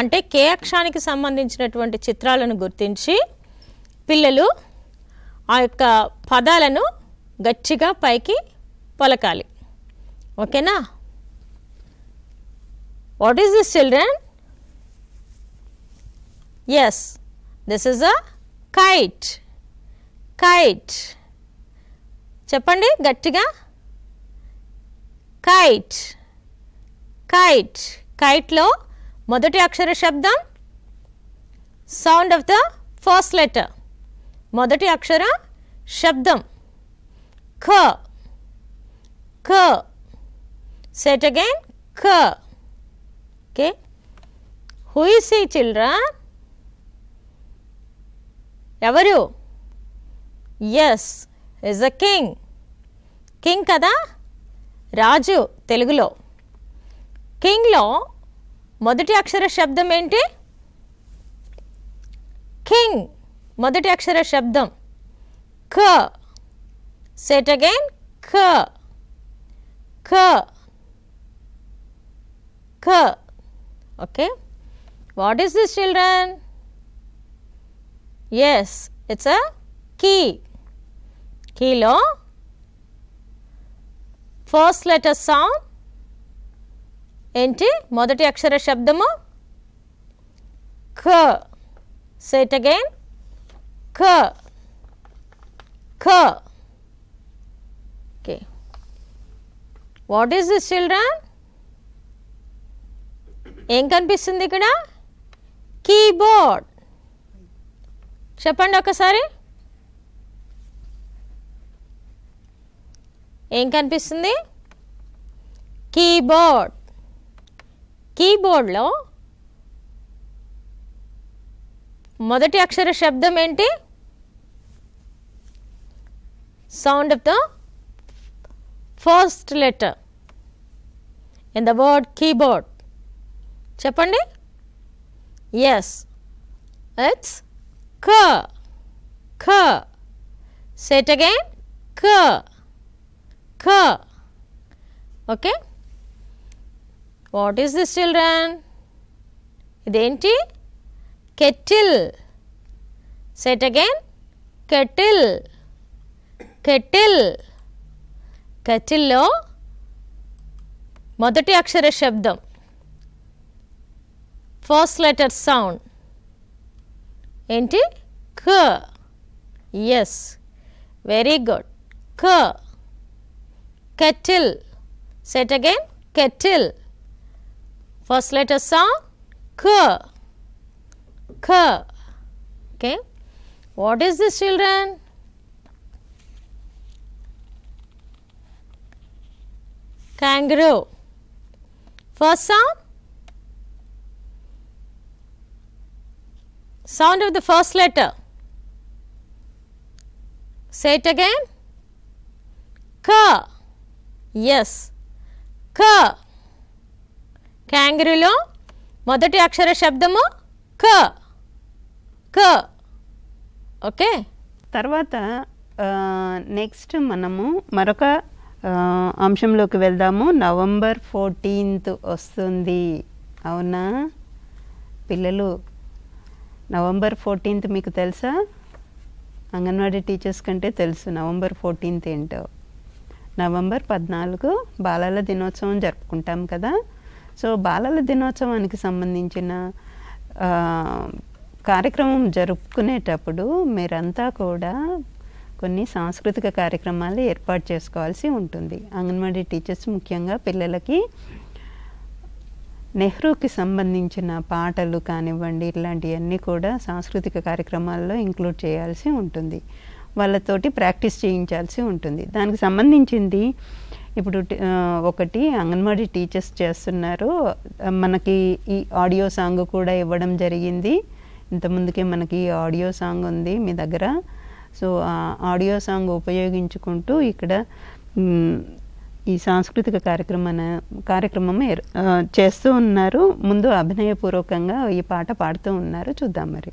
అంటే కే అక్షానికి సంబంధించినటువంటి చిత్రాలను గుర్తించి పిల్లలు ఆ యొక్క పదాలను గట్టిగా పైకి పలకాలి ఓకేనా what is this children yes this is a kite kite చెప్పండి గట్టిగా కైట్ కైట్ కైట్లో మొదటి అక్షర శబ్దం sound of the first letter మొదటి అక్షర శబ్దం ఖ ఖ సెట్ అగైన్ ఖ ఓకే హూ ఇస్ ఈ చిల్డ్రన్ ఎవరు yes is a king king కదా రాజు తెలుగులో కింగ్లో మొదటి అక్షర శబ్దం ఏంటి కింగ్ మొదటి అక్షర శబ్దం క సెట్ అగైన్ క క క okay what is this children yes it's a key కీలో ఫస్ట్ లెటర్ సాంగ్ ఏంటి మొదటి అక్షర శబ్దము క సెట్ అగైన్ క క okay what is this children ఏం కనిపిస్తుంది ఇక్కడ కీబోర్డ్ చెప్పండి ఒకసారి ఏం కనిపిస్తుంది కీబోర్డ్ కీబోర్డ్లో మొదటి అక్షర శబ్దం ఏంటి sound of the first letter in the word keyboard చెప్పండి ఎస్ ఇట్స్ క క సెట్ అగైన్ క Okay. What is this children? Identity? Kettle. Say it again. Kettle. Kettle. Kettle lo. Madhati akshara shabdam. First letter sound. Identity? K. Yes. Very good. K kettle. Say it again, kettle. First letter sound, k, k. Okay. What is this children? Kangaroo. First sound, sound of the first letter. Say it again, k. Yes క క్యాంగిరిలో మొదటి అక్షర శబ్దము క క ఓకే తర్వాత నెక్స్ట్ మనము మరొక అంశంలోకి వెళ్దాము నవంబర్ ఫోర్టీన్త్ వస్తుంది అవునా పిల్లలు నవంబర్ ఫోర్టీన్త్ మీకు తెలుసా అంగన్వాడీ టీచర్స్ కంటే తెలుసు నవంబర్ ఫోర్టీన్త్ ఏంటో నవంబర్ పద్నాలుగు బాలల దినోత్సవం జరుపుకుంటాం కదా సో బాలల దినోత్సవానికి సంబంధించిన కార్యక్రమం జరుపుకునేటప్పుడు మీరంతా కూడా కొన్ని సాంస్కృతిక కార్యక్రమాలు ఏర్పాటు చేసుకోవాల్సి ఉంటుంది అంగన్వాడీ టీచర్స్ ముఖ్యంగా పిల్లలకి నెహ్రూకి సంబంధించిన పాటలు కానివ్వండి ఇలాంటివన్నీ కూడా సాంస్కృతిక కార్యక్రమాల్లో ఇంక్లూడ్ చేయాల్సి ఉంటుంది వాళ్ళతోటి ప్రాక్టీస్ చేయించాల్సి ఉంటుంది దానికి సంబంధించింది ఇప్పుడు ఒకటి అంగన్వాడీ టీచర్స్ చేస్తున్నారు మనకి ఈ ఆడియో సాంగ్ కూడా ఇవ్వడం జరిగింది ఇంతకుముందుకే మనకి ఆడియో సాంగ్ ఉంది మీ దగ్గర సో ఆడియో సాంగ్ ఉపయోగించుకుంటూ ఇక్కడ ఈ సాంస్కృతిక కార్యక్రమం కార్యక్రమం చేస్తూ ఉన్నారు ముందు అభినయపూర్వకంగా ఈ పాట పాడుతూ ఉన్నారు చూద్దాం మరి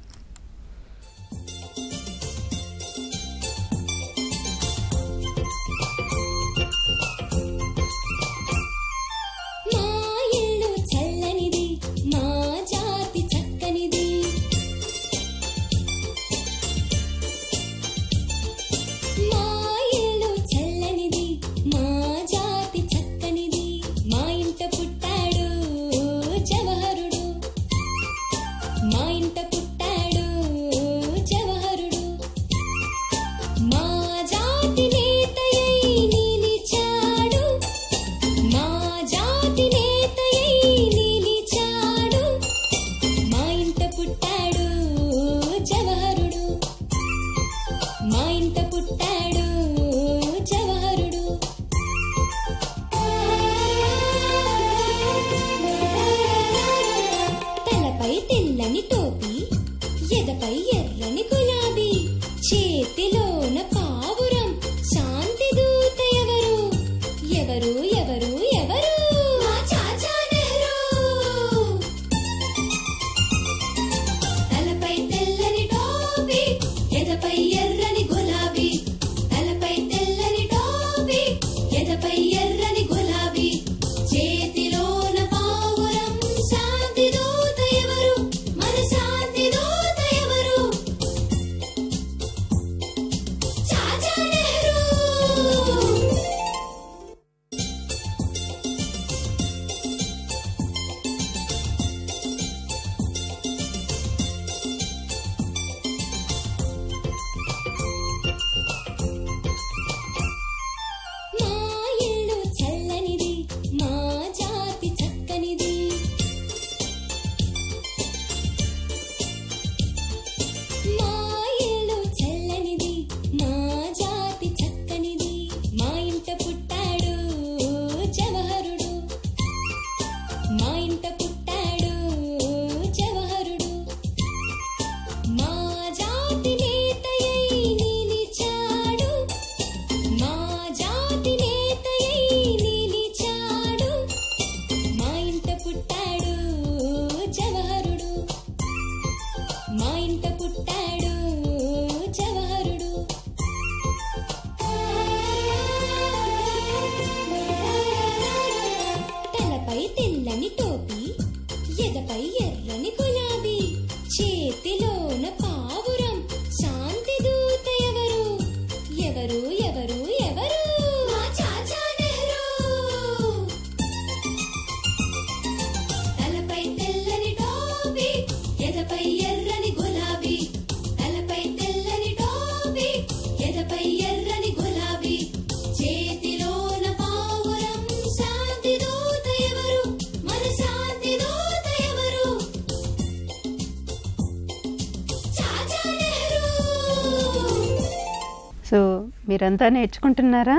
మీరంతా నేర్చుకుంటున్నారా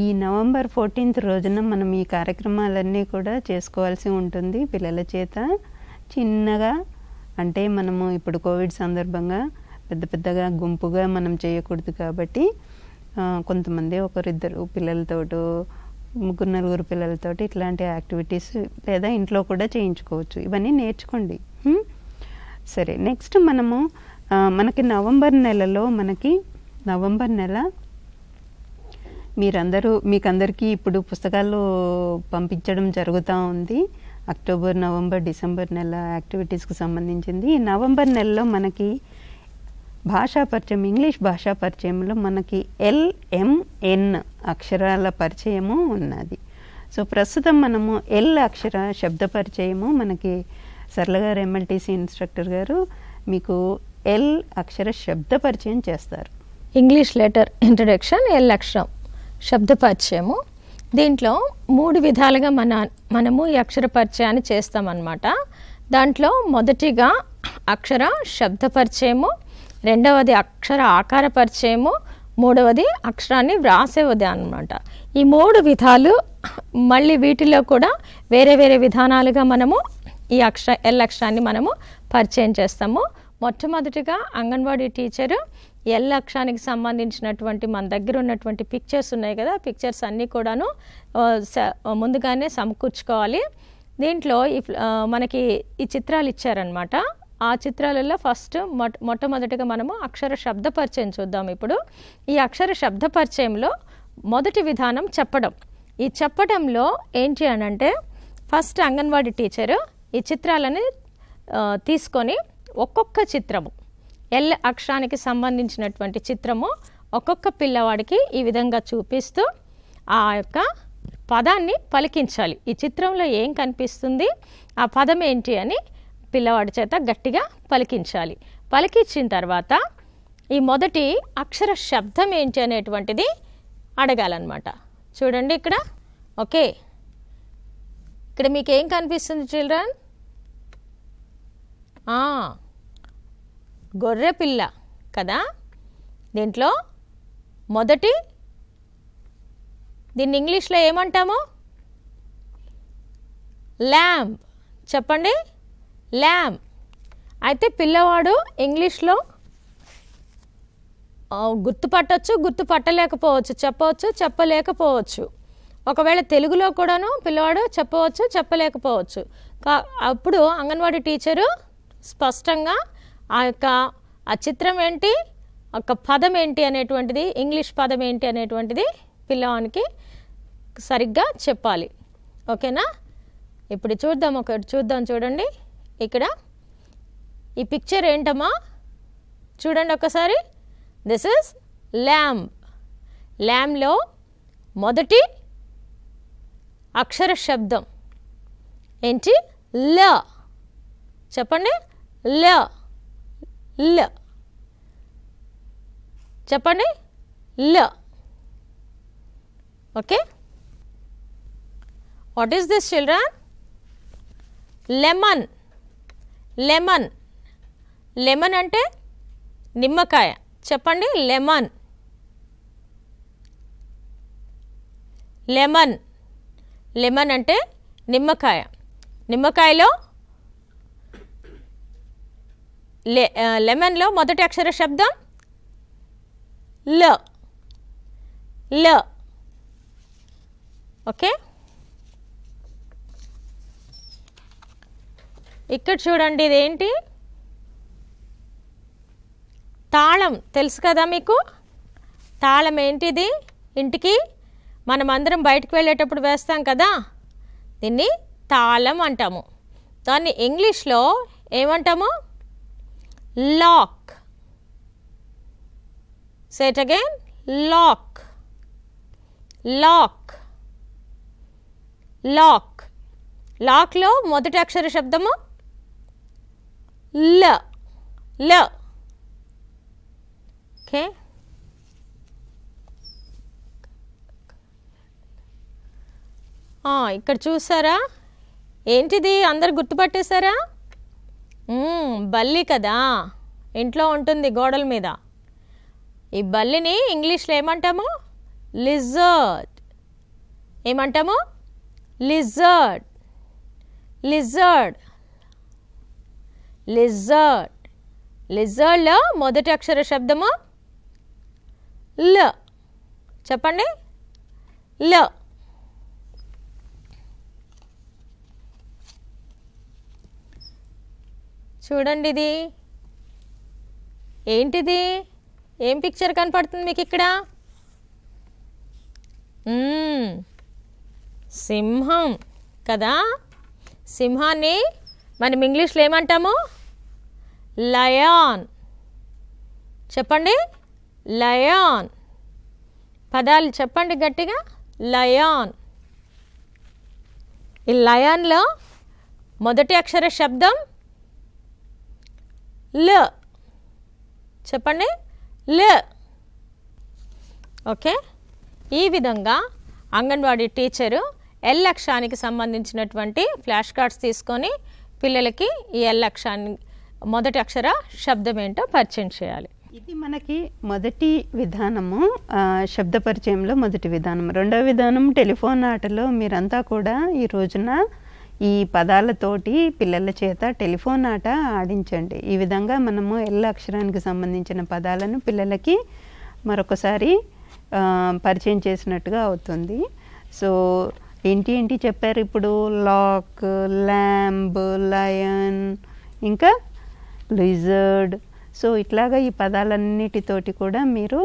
ఈ నవంబర్ ఫోర్టీన్త్ రోజున మనం ఈ కార్యక్రమాలన్నీ కూడా చేసుకోవాల్సి ఉంటుంది పిల్లల చేత చిన్నగా అంటే మనము ఇప్పుడు కోవిడ్ సందర్భంగా పెద్ద పెద్దగా గుంపుగా మనం చేయకూడదు కాబట్టి కొంతమంది ఒకరిద్దరు పిల్లలతోటో ముగ్గురు నలుగురు పిల్లలతో ఇట్లాంటి యాక్టివిటీస్ లేదా ఇంట్లో కూడా చేయించుకోవచ్చు ఇవన్నీ నేర్చుకోండి సరే నెక్స్ట్ మనము మనకి నవంబర్ నెలలో మనకి నవంబర్ నెల మీరందరూ మీకందరికీ ఇప్పుడు పుస్తకాలు పంపించడం జరుగుతూ ఉంది అక్టోబర్ నవంబర్ డిసెంబర్ నెల యాక్టివిటీస్కి సంబంధించింది నవంబర్ నెలలో మనకి భాషా పరిచయం ఇంగ్లీష్ భాషా పరిచయంలో మనకి ఎల్ఎంఎన్ అక్షరాల పరిచయము ఉన్నది సో ప్రస్తుతం మనము ఎల్ అక్షర శబ్ద పరిచయము మనకి సరళ గారు ఎమ్మెల్టీసీ ఇన్స్ట్రక్టర్ గారు మీకు ఎల్ అక్షర శబ్ద పరిచయం చేస్తారు ఇంగ్లీష్ లెటర్ ఇంట్రడక్షన్ ఎల్ అక్షరం శబ్దపరిచయము దీంట్లో మూడు విధాలుగా మన మనము ఈ అక్షర పరిచయాన్ని చేస్తామన్నమాట దాంట్లో మొదటిగా అక్షర శబ్ద పరిచయము రెండవది అక్షర ఆకార పరిచయము మూడవది అక్షరాన్ని వ్రాసేవది అనమాట ఈ మూడు విధాలు మళ్ళీ వీటిలో కూడా వేరే వేరే విధానాలుగా మనము ఈ అక్షర ఎల్ అక్షరాన్ని మనము పరిచయం చేస్తాము మొట్టమొదటిగా అంగన్వాడీ టీచరు ఎల్ అక్షానికి సంబంధించినటువంటి మన దగ్గర ఉన్నటువంటి పిక్చర్స్ ఉన్నాయి కదా పిక్చర్స్ అన్నీ కూడాను ముందుగానే సమకూర్చుకోవాలి దీంట్లో మనకి ఈ చిత్రాలు ఇచ్చారనమాట ఆ చిత్రాలలో ఫస్ట్ మొట్ మొట్టమొదటిగా మనము అక్షర శబ్ద పరిచయం చూద్దాం ఇప్పుడు ఈ అక్షర శబ్ద పరిచయంలో మొదటి విధానం చెప్పడం ఈ చెప్పడంలో ఏంటి అనంటే ఫస్ట్ అంగన్వాడీ టీచరు ఈ చిత్రాలని తీసుకొని ఒక్కొక్క చిత్రము ఎల్ అక్షరానికి సంబంధించినటువంటి చిత్రము ఒక్కొక్క పిల్లవాడికి ఈ విధంగా చూపిస్తూ ఆ యొక్క పదాన్ని పలికించాలి ఈ చిత్రంలో ఏం కనిపిస్తుంది ఆ పదం ఏంటి అని పిల్లవాడి చేత గట్టిగా పలికించాలి పలికించిన తర్వాత ఈ మొదటి అక్షర శబ్దం ఏంటి అనేటువంటిది అడగాలన్నమాట చూడండి ఇక్కడ ఓకే ఇక్కడ మీకు ఏం కనిపిస్తుంది చిల్డ్రన్ గొర్రెపిల్ల కదా దీంట్లో మొదటి దీన్ని ఇంగ్లీష్లో ఏమంటాము ల్యామ్ చెప్పండి ల్యామ్ అయితే పిల్లవాడు ఇంగ్లీష్లో గుర్తుపట్టచ్చు గుర్తుపట్టలేకపోవచ్చు చెప్పవచ్చు చెప్పలేకపోవచ్చు ఒకవేళ తెలుగులో కూడాను పిల్లవాడు చెప్పవచ్చు చెప్పలేకపోవచ్చు కా అప్పుడు అంగన్వాడీ టీచరు స్పష్టంగా ఆ యొక్క ఆ చిత్రం ఏంటి ఒక పదం ఏంటి అనేటువంటిది ఇంగ్లీష్ పదం ఏంటి అనేటువంటిది పిల్లవానికి సరిగ్గా చెప్పాలి ఓకేనా ఇప్పుడు చూద్దాం ఒకటి చూద్దాం చూడండి ఇక్కడ ఈ పిక్చర్ ఏంటమ్మా చూడండి ఒకసారి దిస్ ఇస్ ల్యామ్ ల్యామ్లో మొదటి అక్షర శబ్దం ఏంటి ల చెప్పండి ల ల చెప్పండి ల okay what is this children lemon lemon lemon అంటే నిమ్మకాయ చెప్పండి లెమన్ లెమన్ లెమన్ అంటే నిమ్మకాయ నిమ్మకాయలో లె లెమన్లో మొదటి అక్షర శబ్దం ల ల ఓకే ఇక్కడ చూడండి ఇదేంటి తాళం తెలుసు కదా మీకు తాళం ఏంటిది ఇంటికి మనం అందరం బయటకు వెళ్ళేటప్పుడు వేస్తాం కదా దీన్ని తాళం అంటాము దాన్ని ఇంగ్లీష్లో ఏమంటాము lock. Say it again lock, lock, lock. లాక్లో మొదటి అక్షర శబ్దము ల ల ఓకే ఇక్కడ చూసారా ఏంటిది అందరు గుర్తుపట్టేశారా బల్లి కదా ఇంట్లో ఉంటుంది గోడల మీద ఈ బల్లిని ఇంగ్లీష్లో ఏమంటాము లిజర్డ్ ఏమంటాము లిజర్డ్ లిజర్డ్ లిజర్డ్ లిజర్డ్లో మొదటి అక్షర శబ్దము ల చెప్పండి ల చూడండి ఇది ఏంటిది ఏం పిక్చర్ కనపడుతుంది మీకు ఇక్కడ సింహం కదా సింహాన్ని మనం ఇంగ్లీష్లో ఏమంటాము లయాన్ చెప్పండి లయాన్ పదాలు చెప్పండి గట్టిగా లయాన్ ఈ లయాన్లో మొదటి అక్షర శబ్దం ల చెప్పండి ల ఓకే ఈ విధంగా అంగన్వాడీ టీచరు ఎల్ అక్షానికి సంబంధించినటువంటి ఫ్లాష్ కార్డ్స్ తీసుకొని పిల్లలకి ఈ ఎల్ లక్ష్యాన్ని మొదటి అక్షర శబ్దం ఏంటో పరిచయం చేయాలి ఇది మనకి మొదటి విధానము శబ్ద పరిచయంలో మొదటి విధానం రెండవ విధానం టెలిఫోన్ ఆటలో మీరంతా కూడా ఈ రోజున ఈ పదాలతోటి పిల్లల చేత టెలిఫోన్ ఆట ఆడించండి ఈ విధంగా మనము ఎల్ అక్షరానికి సంబంధించిన పదాలను పిల్లలకి మరొకసారి పరిచయం చేసినట్టుగా అవుతుంది సో ఏంటి ఏంటి చెప్పారు ఇప్పుడు లాక్ ల్యాంబ్ లయన్ ఇంకా లిజర్డ్ సో ఇట్లాగా ఈ పదాలన్నిటితోటి కూడా మీరు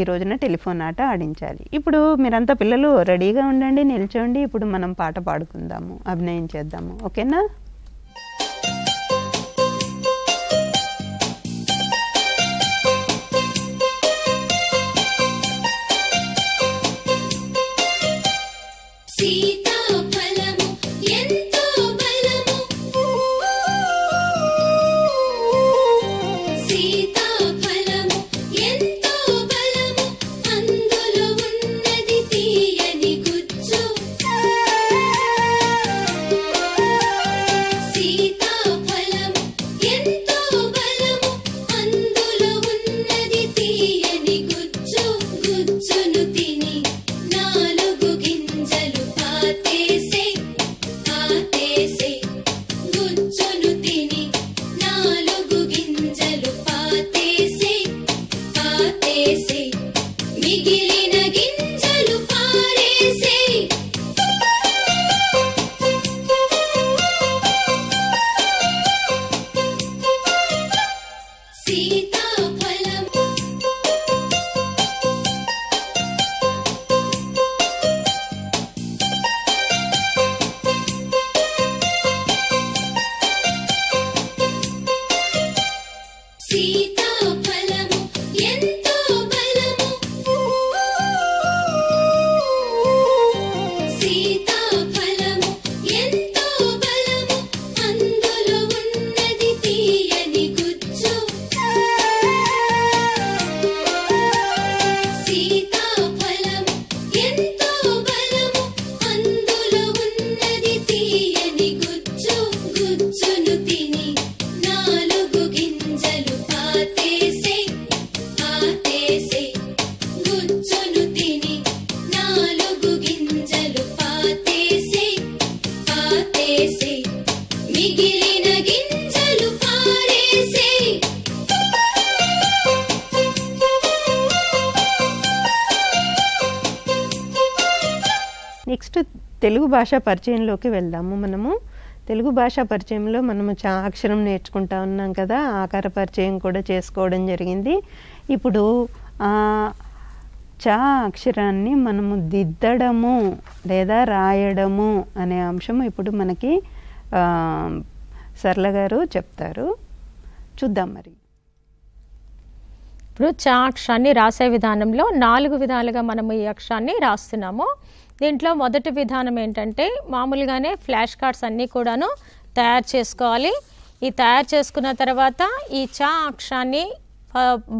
ఈ రోజున టెలిఫోన్ ఆట ఆడించాలి ఇప్పుడు మీరంతా పిల్లలు రెడీగా ఉండండి నిల్చోండి ఇప్పుడు మనం పాట పాడుకుందాము అభినయం చేద్దాము ఓకేనా See See భాషా పరిచయంలోకి వెళ్దాము మనము తెలుగు భాషా పరిచయంలో మనము చా అక్షరం నేర్చుకుంటా ఉన్నాం కదా ఆకార పరిచయం కూడా చేసుకోవడం జరిగింది ఇప్పుడు చ అక్షరాన్ని మనము దిద్దడము లేదా రాయడము అనే అంశం ఇప్పుడు మనకి సరళ గారు చెప్తారు చూద్దాం మరి ఇప్పుడు చ అక్షరాన్ని రాసే విధానంలో నాలుగు విధాలుగా మనము ఈ అక్షరాన్ని రాస్తున్నాము దీంట్లో మొదటి విధానం ఏంటంటే మామూలుగానే ఫ్లాష్ కార్డ్స్ అన్నీ కూడాను తయారు చేసుకోవాలి ఈ తయారు చేసుకున్న తర్వాత ఈ చా అక్షాన్ని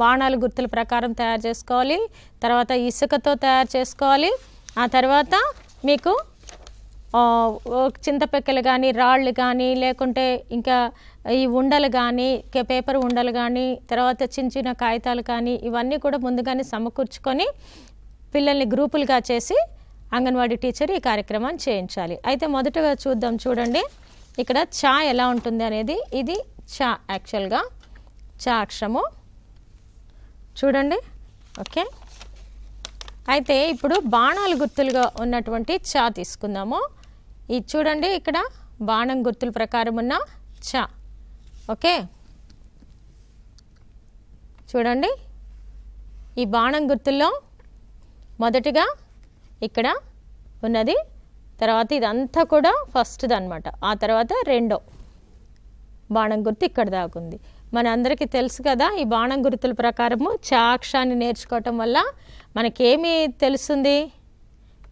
బాణాల గుర్తుల ప్రకారం తయారు చేసుకోవాలి తర్వాత ఇసుకతో తయారు చేసుకోవాలి ఆ తర్వాత మీకు చింతపెక్కలు కానీ రాళ్ళు కానీ లేకుంటే ఇంకా ఈ ఉండలు కానీ పేపర్ ఉండలు కానీ తర్వాత చిన్న చిన్న కాగితాలు కానీ ఇవన్నీ కూడా ముందుగానే సమకూర్చుకొని పిల్లల్ని గ్రూపులుగా చేసి అంగన్వాడీ టీచర్ ఈ కార్యక్రమాన్ని చేయించాలి అయితే మొదటగా చూద్దాం చూడండి ఇక్కడ చా ఎలా ఉంటుంది అనేది ఇది చా యాక్చువల్గా చా అక్షరము చూడండి ఓకే అయితే ఇప్పుడు బాణాలు గుర్తులుగా ఉన్నటువంటి చా తీసుకుందాము ఇది చూడండి ఇక్కడ బాణం గుర్తుల ప్రకారం ఉన్న చా ఓకే చూడండి ఈ బాణం గుర్తుల్లో మొదటిగా ఇక్కడ ఉన్నది తర్వాత ఇదంతా కూడా ఫస్ట్ది అనమాట ఆ తర్వాత రెండో బాణం గుర్తు ఇక్కడ దాకుంది అందరికీ తెలుసు కదా ఈ బాణం గుర్తుల ప్రకారము చాక్షాన్ని నేర్చుకోవటం వల్ల మనకేమి తెలుస్తుంది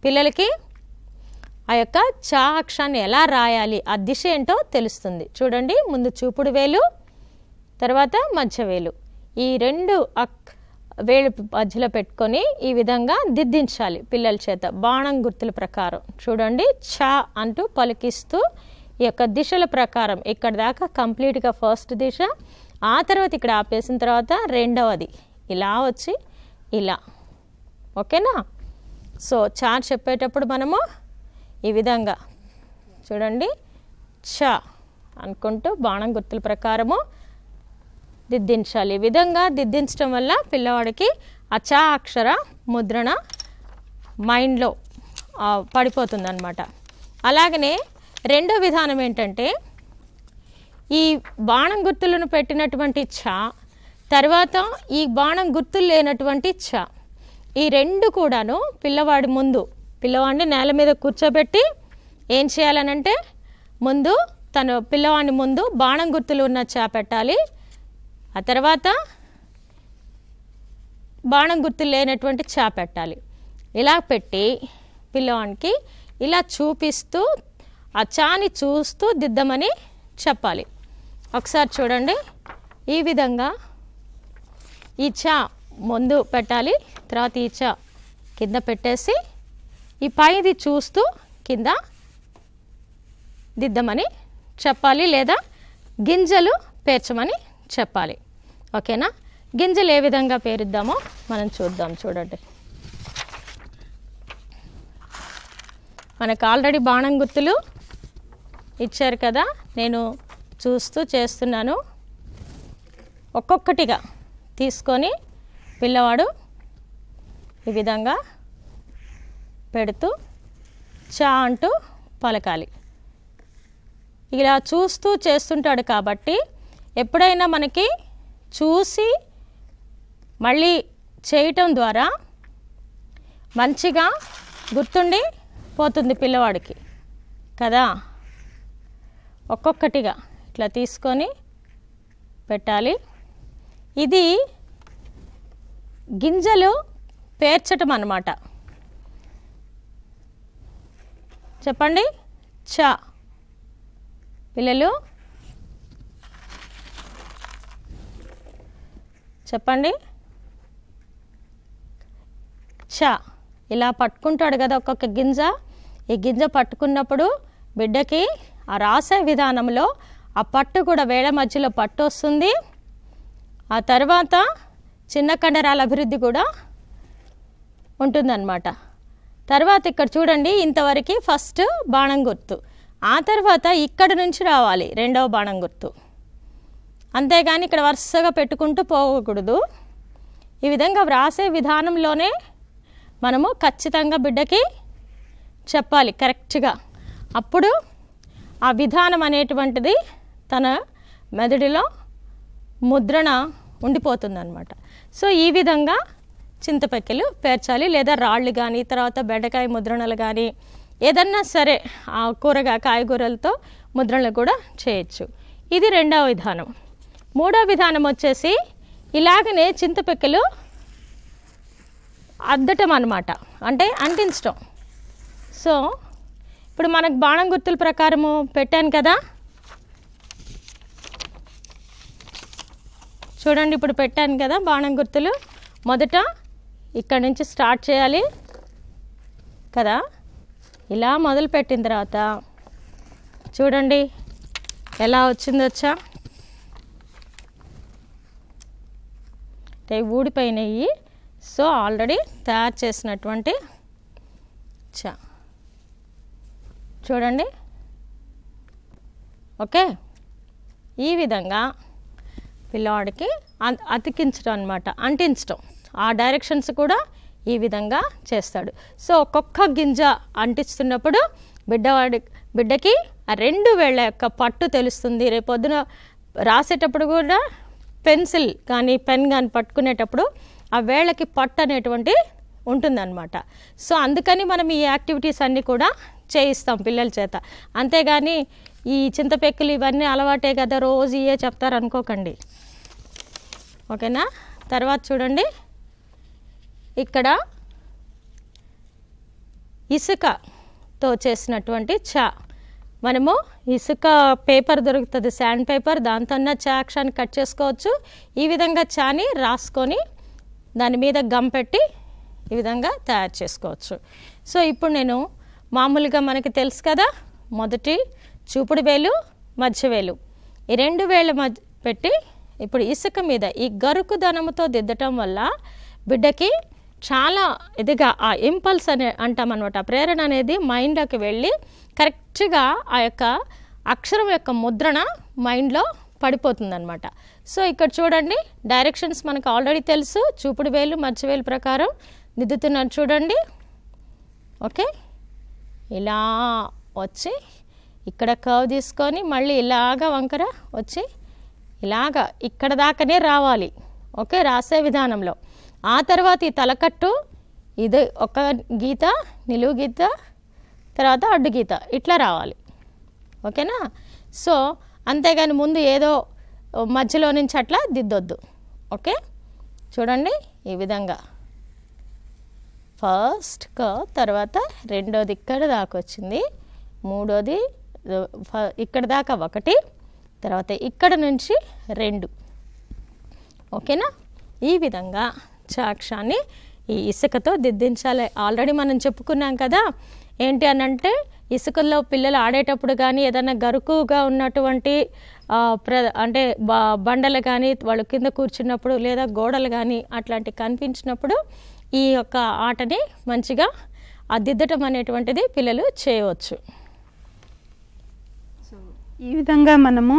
పిల్లలకి ఆ యొక్క చా ఎలా రాయాలి ఆ దిశ ఏంటో తెలుస్తుంది చూడండి ముందు చూపుడు వేలు తర్వాత మధ్య వేలు ఈ రెండు అక్ వేడి మధ్యలో పెట్టుకొని ఈ విధంగా దిద్దించాలి పిల్లల చేత బాణం గుర్తుల ప్రకారం చూడండి చ అంటూ పలికిస్తూ ఈ యొక్క దిశల ప్రకారం ఇక్కడ దాకా కంప్లీట్గా ఫస్ట్ దిశ ఆ తర్వాత ఇక్కడ ఆపేసిన తర్వాత రెండవది ఇలా వచ్చి ఇలా ఓకేనా సో చా చెప్పేటప్పుడు మనము ఈ విధంగా చూడండి చ అనుకుంటూ బాణం గుర్తుల ప్రకారము దిద్దించాలి ఈ విధంగా దిద్దించడం వల్ల పిల్లవాడికి అచా అక్షర ముద్రణ మైండ్లో పడిపోతుందన్నమాట అలాగనే రెండో విధానం ఏంటంటే ఈ బాణం గుర్తులను పెట్టినటువంటి చ తర్వాత ఈ బాణం గుర్తులు లేనటువంటి చ ఈ రెండు కూడాను పిల్లవాడి ముందు పిల్లవాడిని నేల మీద కూర్చోబెట్టి ఏం చేయాలనంటే ముందు తను పిల్లవాడిని ముందు బాణం గుర్తులు ఉన్న చా పెట్టాలి ఆ తర్వాత బాణం గుర్తు లేనటువంటి చా పెట్టాలి ఇలా పెట్టి పిల్లవానికి ఇలా చూపిస్తూ ఆ చాని చూస్తూ దిద్దమని చెప్పాలి ఒకసారి చూడండి ఈ విధంగా ఈ చా ముందు పెట్టాలి తర్వాత ఈ చా కింద పెట్టేసి ఈ పైది చూస్తూ కింద దిద్దమని చెప్పాలి లేదా గింజలు పేర్చమని చెప్పాలి ఓకేనా గింజలు ఏ విధంగా పేరుద్దామో మనం చూద్దాం చూడండి మనకు ఆల్రెడీ బాణం గుర్తులు ఇచ్చారు కదా నేను చూస్తూ చేస్తున్నాను ఒక్కొక్కటిగా తీసుకొని పిల్లవాడు ఈ విధంగా పెడుతూ చా అంటూ పలకాలి ఇలా చూస్తూ చేస్తుంటాడు కాబట్టి ఎప్పుడైనా మనకి చూసి మళ్ళీ చేయటం ద్వారా మంచిగా గుర్తుండి పోతుంది పిల్లవాడికి కదా ఒక్కొక్కటిగా ఇట్లా తీసుకొని పెట్టాలి ఇది గింజలు పేర్చటం అన్నమాట చెప్పండి చ పిల్లలు చెప్పండి చ ఇలా పట్టుకుంటాడు కదా ఒక్కొక్క గింజ ఈ గింజ పట్టుకున్నప్పుడు బిడ్డకి ఆ రాసే విధానంలో ఆ పట్టు కూడా వేళ మధ్యలో పట్టు వస్తుంది ఆ తర్వాత చిన్న కండరాల అభివృద్ధి కూడా ఉంటుందన్నమాట తర్వాత ఇక్కడ చూడండి ఇంతవరకు ఫస్ట్ బాణం గుర్తు ఆ తర్వాత ఇక్కడ నుంచి రావాలి రెండవ బాణం గుర్తు అంతేగాని ఇక్కడ వరుసగా పెట్టుకుంటూ పోకూడదు ఈ విధంగా వ్రాసే విధానంలోనే మనము ఖచ్చితంగా బిడ్డకి చెప్పాలి కరెక్ట్గా అప్పుడు ఆ విధానం అనేటువంటిది తన మెదడులో ముద్రణ ఉండిపోతుందన్నమాట సో ఈ విధంగా చింతపెక్కలు పేర్చాలి లేదా రాళ్ళు కానీ తర్వాత బెండకాయ ముద్రణలు కానీ ఏదన్నా సరే ఆ కూరగా కాయగూరలతో ముద్రణలు కూడా చేయొచ్చు ఇది రెండవ విధానం మూడో విధానం వచ్చేసి ఇలాగనే చింతపిక్కలు అద్దటం అనమాట అంటే అంటించడం సో ఇప్పుడు మనకు బాణం గుర్తుల ప్రకారము పెట్టాను కదా చూడండి ఇప్పుడు పెట్టాను కదా బాణం గుర్తులు మొదట ఇక్కడ నుంచి స్టార్ట్ చేయాలి కదా ఇలా మొదలు పెట్టిన తర్వాత చూడండి ఎలా వచ్చిందొచ్చా వచ్చా ఊడిపోయినాయి సో ఆల్రెడీ తయారు చేసినటువంటి చా చూడండి ఓకే ఈ విధంగా పిల్లవాడికి అతికించడం అనమాట అంటించడం ఆ డైరెక్షన్స్ కూడా ఈ విధంగా చేస్తాడు సో ఒక్కొక్క గింజ అంటిస్తున్నప్పుడు బిడ్డవాడి బిడ్డకి రెండు వేళ్ళ యొక్క పట్టు తెలుస్తుంది రేపొద్దున రాసేటప్పుడు కూడా పెన్సిల్ కానీ పెన్ కానీ పట్టుకునేటప్పుడు ఆ వేళ్ళకి పట్టు అనేటువంటి ఉంటుందన్నమాట సో అందుకని మనం ఈ యాక్టివిటీస్ అన్నీ కూడా చేయిస్తాం పిల్లల చేత అంతేగాని ఈ చింతపెక్కులు ఇవన్నీ అలవాటే కదా రోజు ఇయే చెప్తారు అనుకోకండి ఓకేనా తర్వాత చూడండి ఇక్కడ ఇసుకతో చేసినటువంటి చా మనము ఇసుక పేపర్ దొరుకుతుంది శాండ్ పేపర్ దాంతో చాక్షాన్ని కట్ చేసుకోవచ్చు ఈ విధంగా చాని రాసుకొని దాని మీద గమ్ పెట్టి ఈ విధంగా తయారు చేసుకోవచ్చు సో ఇప్పుడు నేను మామూలుగా మనకి తెలుసు కదా మొదటి చూపుడు వేలు మధ్య వేలు ఈ రెండు వేలు మధ్య పెట్టి ఇప్పుడు ఇసుక మీద ఈ గరుకు ధనముతో దిద్దటం వల్ల బిడ్డకి చాలా ఇదిగా ఆ ఇంపల్స్ అనే అంటాం అనమాట ప్రేరణ అనేది మైండ్లోకి వెళ్ళి కరెక్ట్గా ఆ యొక్క అక్షరం యొక్క ముద్రణ మైండ్లో పడిపోతుందనమాట సో ఇక్కడ చూడండి డైరెక్షన్స్ మనకు ఆల్రెడీ తెలుసు చూపుడు వేలు మర్చివేలు ప్రకారం దిద్దుతున్నారు చూడండి ఓకే ఇలా వచ్చి ఇక్కడ కవ్ తీసుకొని మళ్ళీ ఇలాగ వంకర వచ్చి ఇలాగ ఇక్కడ దాకానే రావాలి ఓకే రాసే విధానంలో ఆ తర్వాత ఈ తలకట్టు ఇది ఒక గీత నిలువు గీత తర్వాత అడ్డు గీత ఇట్లా రావాలి ఓకేనా సో అంతేగాని ముందు ఏదో మధ్యలో నుంచి అట్లా దిద్దొద్దు ఓకే చూడండి ఈ విధంగా ఫస్ట్ క తర్వాత రెండోది ఇక్కడ దాకా వచ్చింది మూడోది ఇక్కడ దాకా ఒకటి తర్వాత ఇక్కడ నుంచి రెండు ఓకేనా ఈ విధంగా అక్షాన్ని ఈ ఇసుకతో దిద్దించాలి ఆల్రెడీ మనం చెప్పుకున్నాం కదా ఏంటి అని అంటే ఇసుకల్లో పిల్లలు ఆడేటప్పుడు కానీ ఏదైనా గరుకుగా ఉన్నటువంటి ప్ర అంటే బండలు కానీ వాళ్ళు కింద కూర్చున్నప్పుడు లేదా గోడలు కానీ అట్లాంటివి కనిపించినప్పుడు ఈ యొక్క ఆటని మంచిగా అద్దిద్దటం అనేటువంటిది పిల్లలు చేయవచ్చు ఈ విధంగా మనము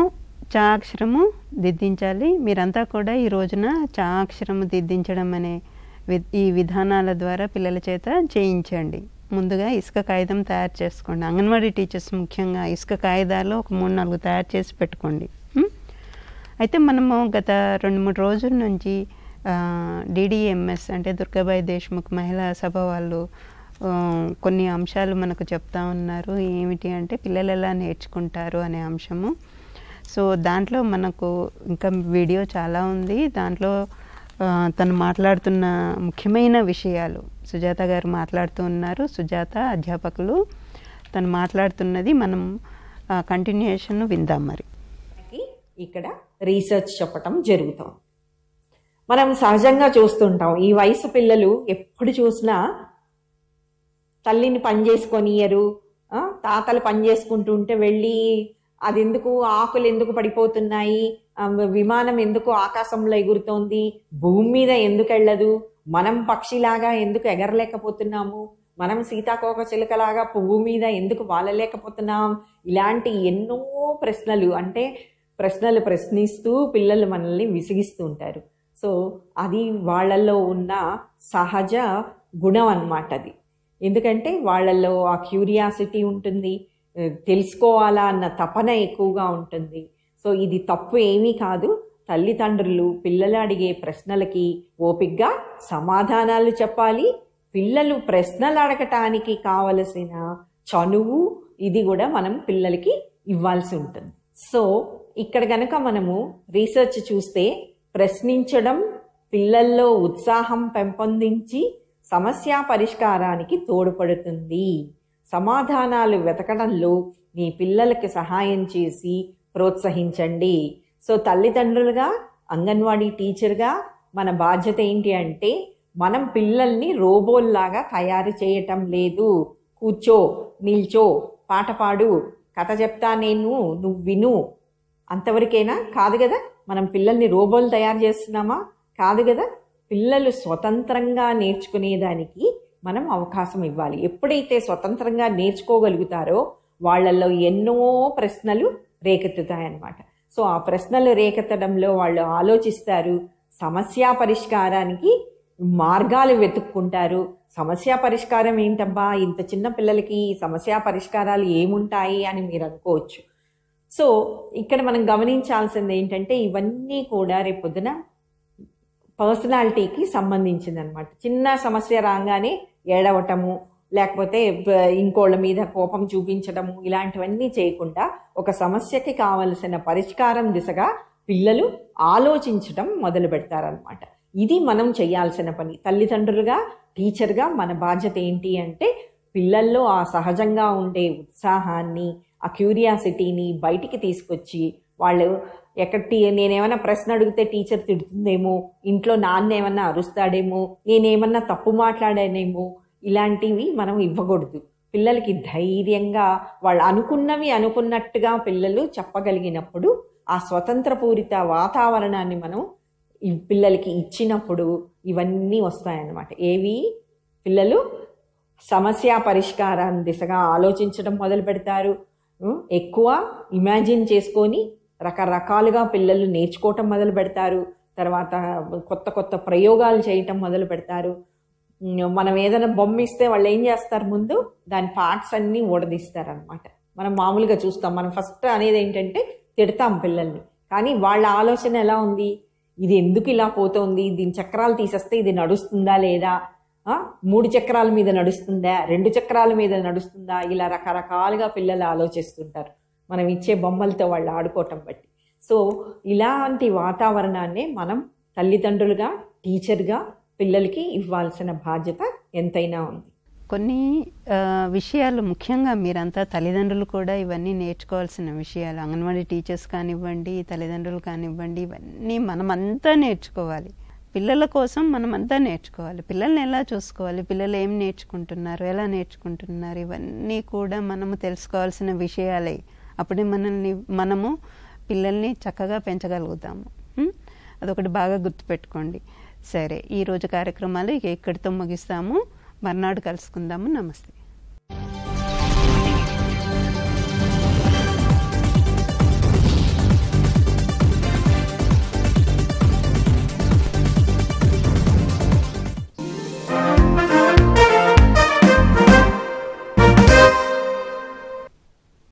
చాక్షరము దిద్దించాలి మీరంతా కూడా ఈ రోజున చాక్షరము దిద్దించడం అనే ఈ విధానాల ద్వారా పిల్లల చేత చేయించండి ముందుగా ఇసుక కాగితం తయారు చేసుకోండి అంగన్వాడీ టీచర్స్ ముఖ్యంగా ఇసుక కాగితాలు ఒక మూడు నాలుగు తయారు చేసి పెట్టుకోండి అయితే మనము గత రెండు మూడు రోజుల నుంచి డిడిఎంఎస్ అంటే దుర్గాబాయి దేశ్ముఖ్ మహిళా సభ వాళ్ళు కొన్ని అంశాలు మనకు చెప్తా ఉన్నారు ఏమిటి అంటే పిల్లలు ఎలా నేర్చుకుంటారు అనే అంశము సో దాంట్లో మనకు ఇంకా వీడియో చాలా ఉంది దాంట్లో తను మాట్లాడుతున్న ముఖ్యమైన విషయాలు సుజాత గారు మాట్లాడుతూ ఉన్నారు సుజాత అధ్యాపకులు తను మాట్లాడుతున్నది మనం కంటిన్యూషన్ విందాం మరి ఇక్కడ రీసెర్చ్ చెప్పటం జరుగుతాం మనం సహజంగా చూస్తుంటాం ఈ వయసు పిల్లలు ఎప్పుడు చూసినా తల్లిని పని చేసుకొనియరు తాతలు పని చేసుకుంటూ ఉంటే వెళ్ళి అది ఎందుకు ఆకులు ఎందుకు పడిపోతున్నాయి విమానం ఎందుకు ఆకాశంలో ఎగురుతోంది భూమి మీద ఎందుకు వెళ్ళదు మనం పక్షిలాగా ఎందుకు ఎగరలేకపోతున్నాము మనం సీతాకోక చిలుకలాగా పువ్వు మీద ఎందుకు వాళ్ళలేకపోతున్నాం ఇలాంటి ఎన్నో ప్రశ్నలు అంటే ప్రశ్నలు ప్రశ్నిస్తూ పిల్లలు మనల్ని విసిగిస్తూ ఉంటారు సో అది వాళ్ళల్లో ఉన్న సహజ గుణం అన్నమాట అది ఎందుకంటే వాళ్ళల్లో ఆ క్యూరియాసిటీ ఉంటుంది తెలుసుకోవాలా అన్న తపన ఎక్కువగా ఉంటుంది సో ఇది తప్పు ఏమీ కాదు తల్లిదండ్రులు పిల్లలు అడిగే ప్రశ్నలకి ఓపిగ్గా సమాధానాలు చెప్పాలి పిల్లలు ప్రశ్నలు అడగటానికి కావలసిన చనువు ఇది కూడా మనం పిల్లలకి ఇవ్వాల్సి ఉంటుంది సో ఇక్కడ గనక మనము రీసెర్చ్ చూస్తే ప్రశ్నించడం పిల్లల్లో ఉత్సాహం పెంపొందించి సమస్య పరిష్కారానికి తోడ్పడుతుంది సమాధానాలు వెతకడంలో మీ పిల్లలకి సహాయం చేసి ప్రోత్సహించండి సో తల్లిదండ్రులుగా అంగన్వాడీ టీచర్గా మన బాధ్యత ఏంటి అంటే మనం పిల్లల్ని రోబోల్లాగా తయారు చేయటం లేదు కూర్చో నిల్చో పాట పాడు కథ చెప్తా నేను నువ్వు విను అంతవరకేనా కాదు కదా మనం పిల్లల్ని రోబోలు తయారు చేస్తున్నామా కాదు కదా పిల్లలు స్వతంత్రంగా నేర్చుకునేదానికి మనం అవకాశం ఇవ్వాలి ఎప్పుడైతే స్వతంత్రంగా నేర్చుకోగలుగుతారో వాళ్ళల్లో ఎన్నో ప్రశ్నలు రేకెత్తుతాయన్నమాట సో ఆ ప్రశ్నలు రేకెత్తడంలో వాళ్ళు ఆలోచిస్తారు సమస్య పరిష్కారానికి మార్గాలు వెతుక్కుంటారు సమస్య పరిష్కారం ఏంటబ్బా ఇంత చిన్న పిల్లలకి సమస్య పరిష్కారాలు ఏముంటాయి అని మీరు అనుకోవచ్చు సో ఇక్కడ మనం గమనించాల్సింది ఏంటంటే ఇవన్నీ కూడా రేపొద్దున పర్సనాలిటీకి సంబంధించింది అనమాట చిన్న సమస్య రాగానే ఏడవటము లేకపోతే ఇంకోళ్ళ మీద కోపం చూపించటము ఇలాంటివన్నీ చేయకుండా ఒక సమస్యకి కావలసిన పరిష్కారం దిశగా పిల్లలు ఆలోచించటం మొదలు పెడతారనమాట ఇది మనం చేయాల్సిన పని తల్లిదండ్రులుగా టీచర్గా మన బాధ్యత ఏంటి అంటే పిల్లల్లో ఆ సహజంగా ఉండే ఉత్సాహాన్ని ఆ క్యూరియాసిటీని బయటికి తీసుకొచ్చి వాళ్ళు ఎక్కడ టీ నేనేమన్నా ప్రశ్న అడిగితే టీచర్ తిడుతుందేమో ఇంట్లో నాన్న ఏమన్నా అరుస్తాడేమో నేనేమన్నా తప్పు మాట్లాడానేమో ఇలాంటివి మనం ఇవ్వకూడదు పిల్లలకి ధైర్యంగా వాళ్ళు అనుకున్నవి అనుకున్నట్టుగా పిల్లలు చెప్పగలిగినప్పుడు ఆ స్వతంత్రపూరిత వాతావరణాన్ని మనం పిల్లలకి ఇచ్చినప్పుడు ఇవన్నీ వస్తాయన్నమాట ఏవి పిల్లలు సమస్య పరిష్కారాన్ని దిశగా ఆలోచించడం మొదలు పెడతారు ఎక్కువ ఇమాజిన్ చేసుకొని రకరకాలుగా పిల్లలు నేర్చుకోవటం మొదలు పెడతారు తర్వాత కొత్త కొత్త ప్రయోగాలు చేయటం మొదలు పెడతారు మనం ఏదైనా బొమ్మ ఇస్తే వాళ్ళు ఏం చేస్తారు ముందు దాని పార్ట్స్ అన్నీ ఊడదీస్తారు అనమాట మనం మామూలుగా చూస్తాం మనం ఫస్ట్ అనేది ఏంటంటే తిడతాం పిల్లల్ని కానీ వాళ్ళ ఆలోచన ఎలా ఉంది ఇది ఎందుకు ఇలా పోతుంది దీని చక్రాలు తీసేస్తే ఇది నడుస్తుందా లేదా మూడు చక్రాల మీద నడుస్తుందా రెండు చక్రాల మీద నడుస్తుందా ఇలా రకరకాలుగా పిల్లలు ఆలోచిస్తుంటారు మనం ఇచ్చే బొమ్మలతో వాళ్ళు ఆడుకోవటం బట్టి సో ఇలాంటి వాతావరణాన్ని మనం తల్లిదండ్రులుగా టీచర్గా పిల్లలకి ఇవ్వాల్సిన బాధ్యత ఎంతైనా ఉంది కొన్ని విషయాలు ముఖ్యంగా మీరంతా తల్లిదండ్రులు కూడా ఇవన్నీ నేర్చుకోవాల్సిన విషయాలు అంగన్వాడీ టీచర్స్ కానివ్వండి తల్లిదండ్రులు కానివ్వండి ఇవన్నీ మనమంతా నేర్చుకోవాలి పిల్లల కోసం మనమంతా నేర్చుకోవాలి పిల్లల్ని ఎలా చూసుకోవాలి పిల్లలు ఏం నేర్చుకుంటున్నారు ఎలా నేర్చుకుంటున్నారు ఇవన్నీ కూడా మనము తెలుసుకోవాల్సిన విషయాలే అప్పుడే మనల్ని మనము పిల్లల్ని చక్కగా పెంచగలుగుతాము అదొకటి బాగా గుర్తుపెట్టుకోండి సరే ఈరోజు కార్యక్రమాలు ఇక ఇక్కడితో ముగిస్తాము మర్నాడు కలుసుకుందాము నమస్తే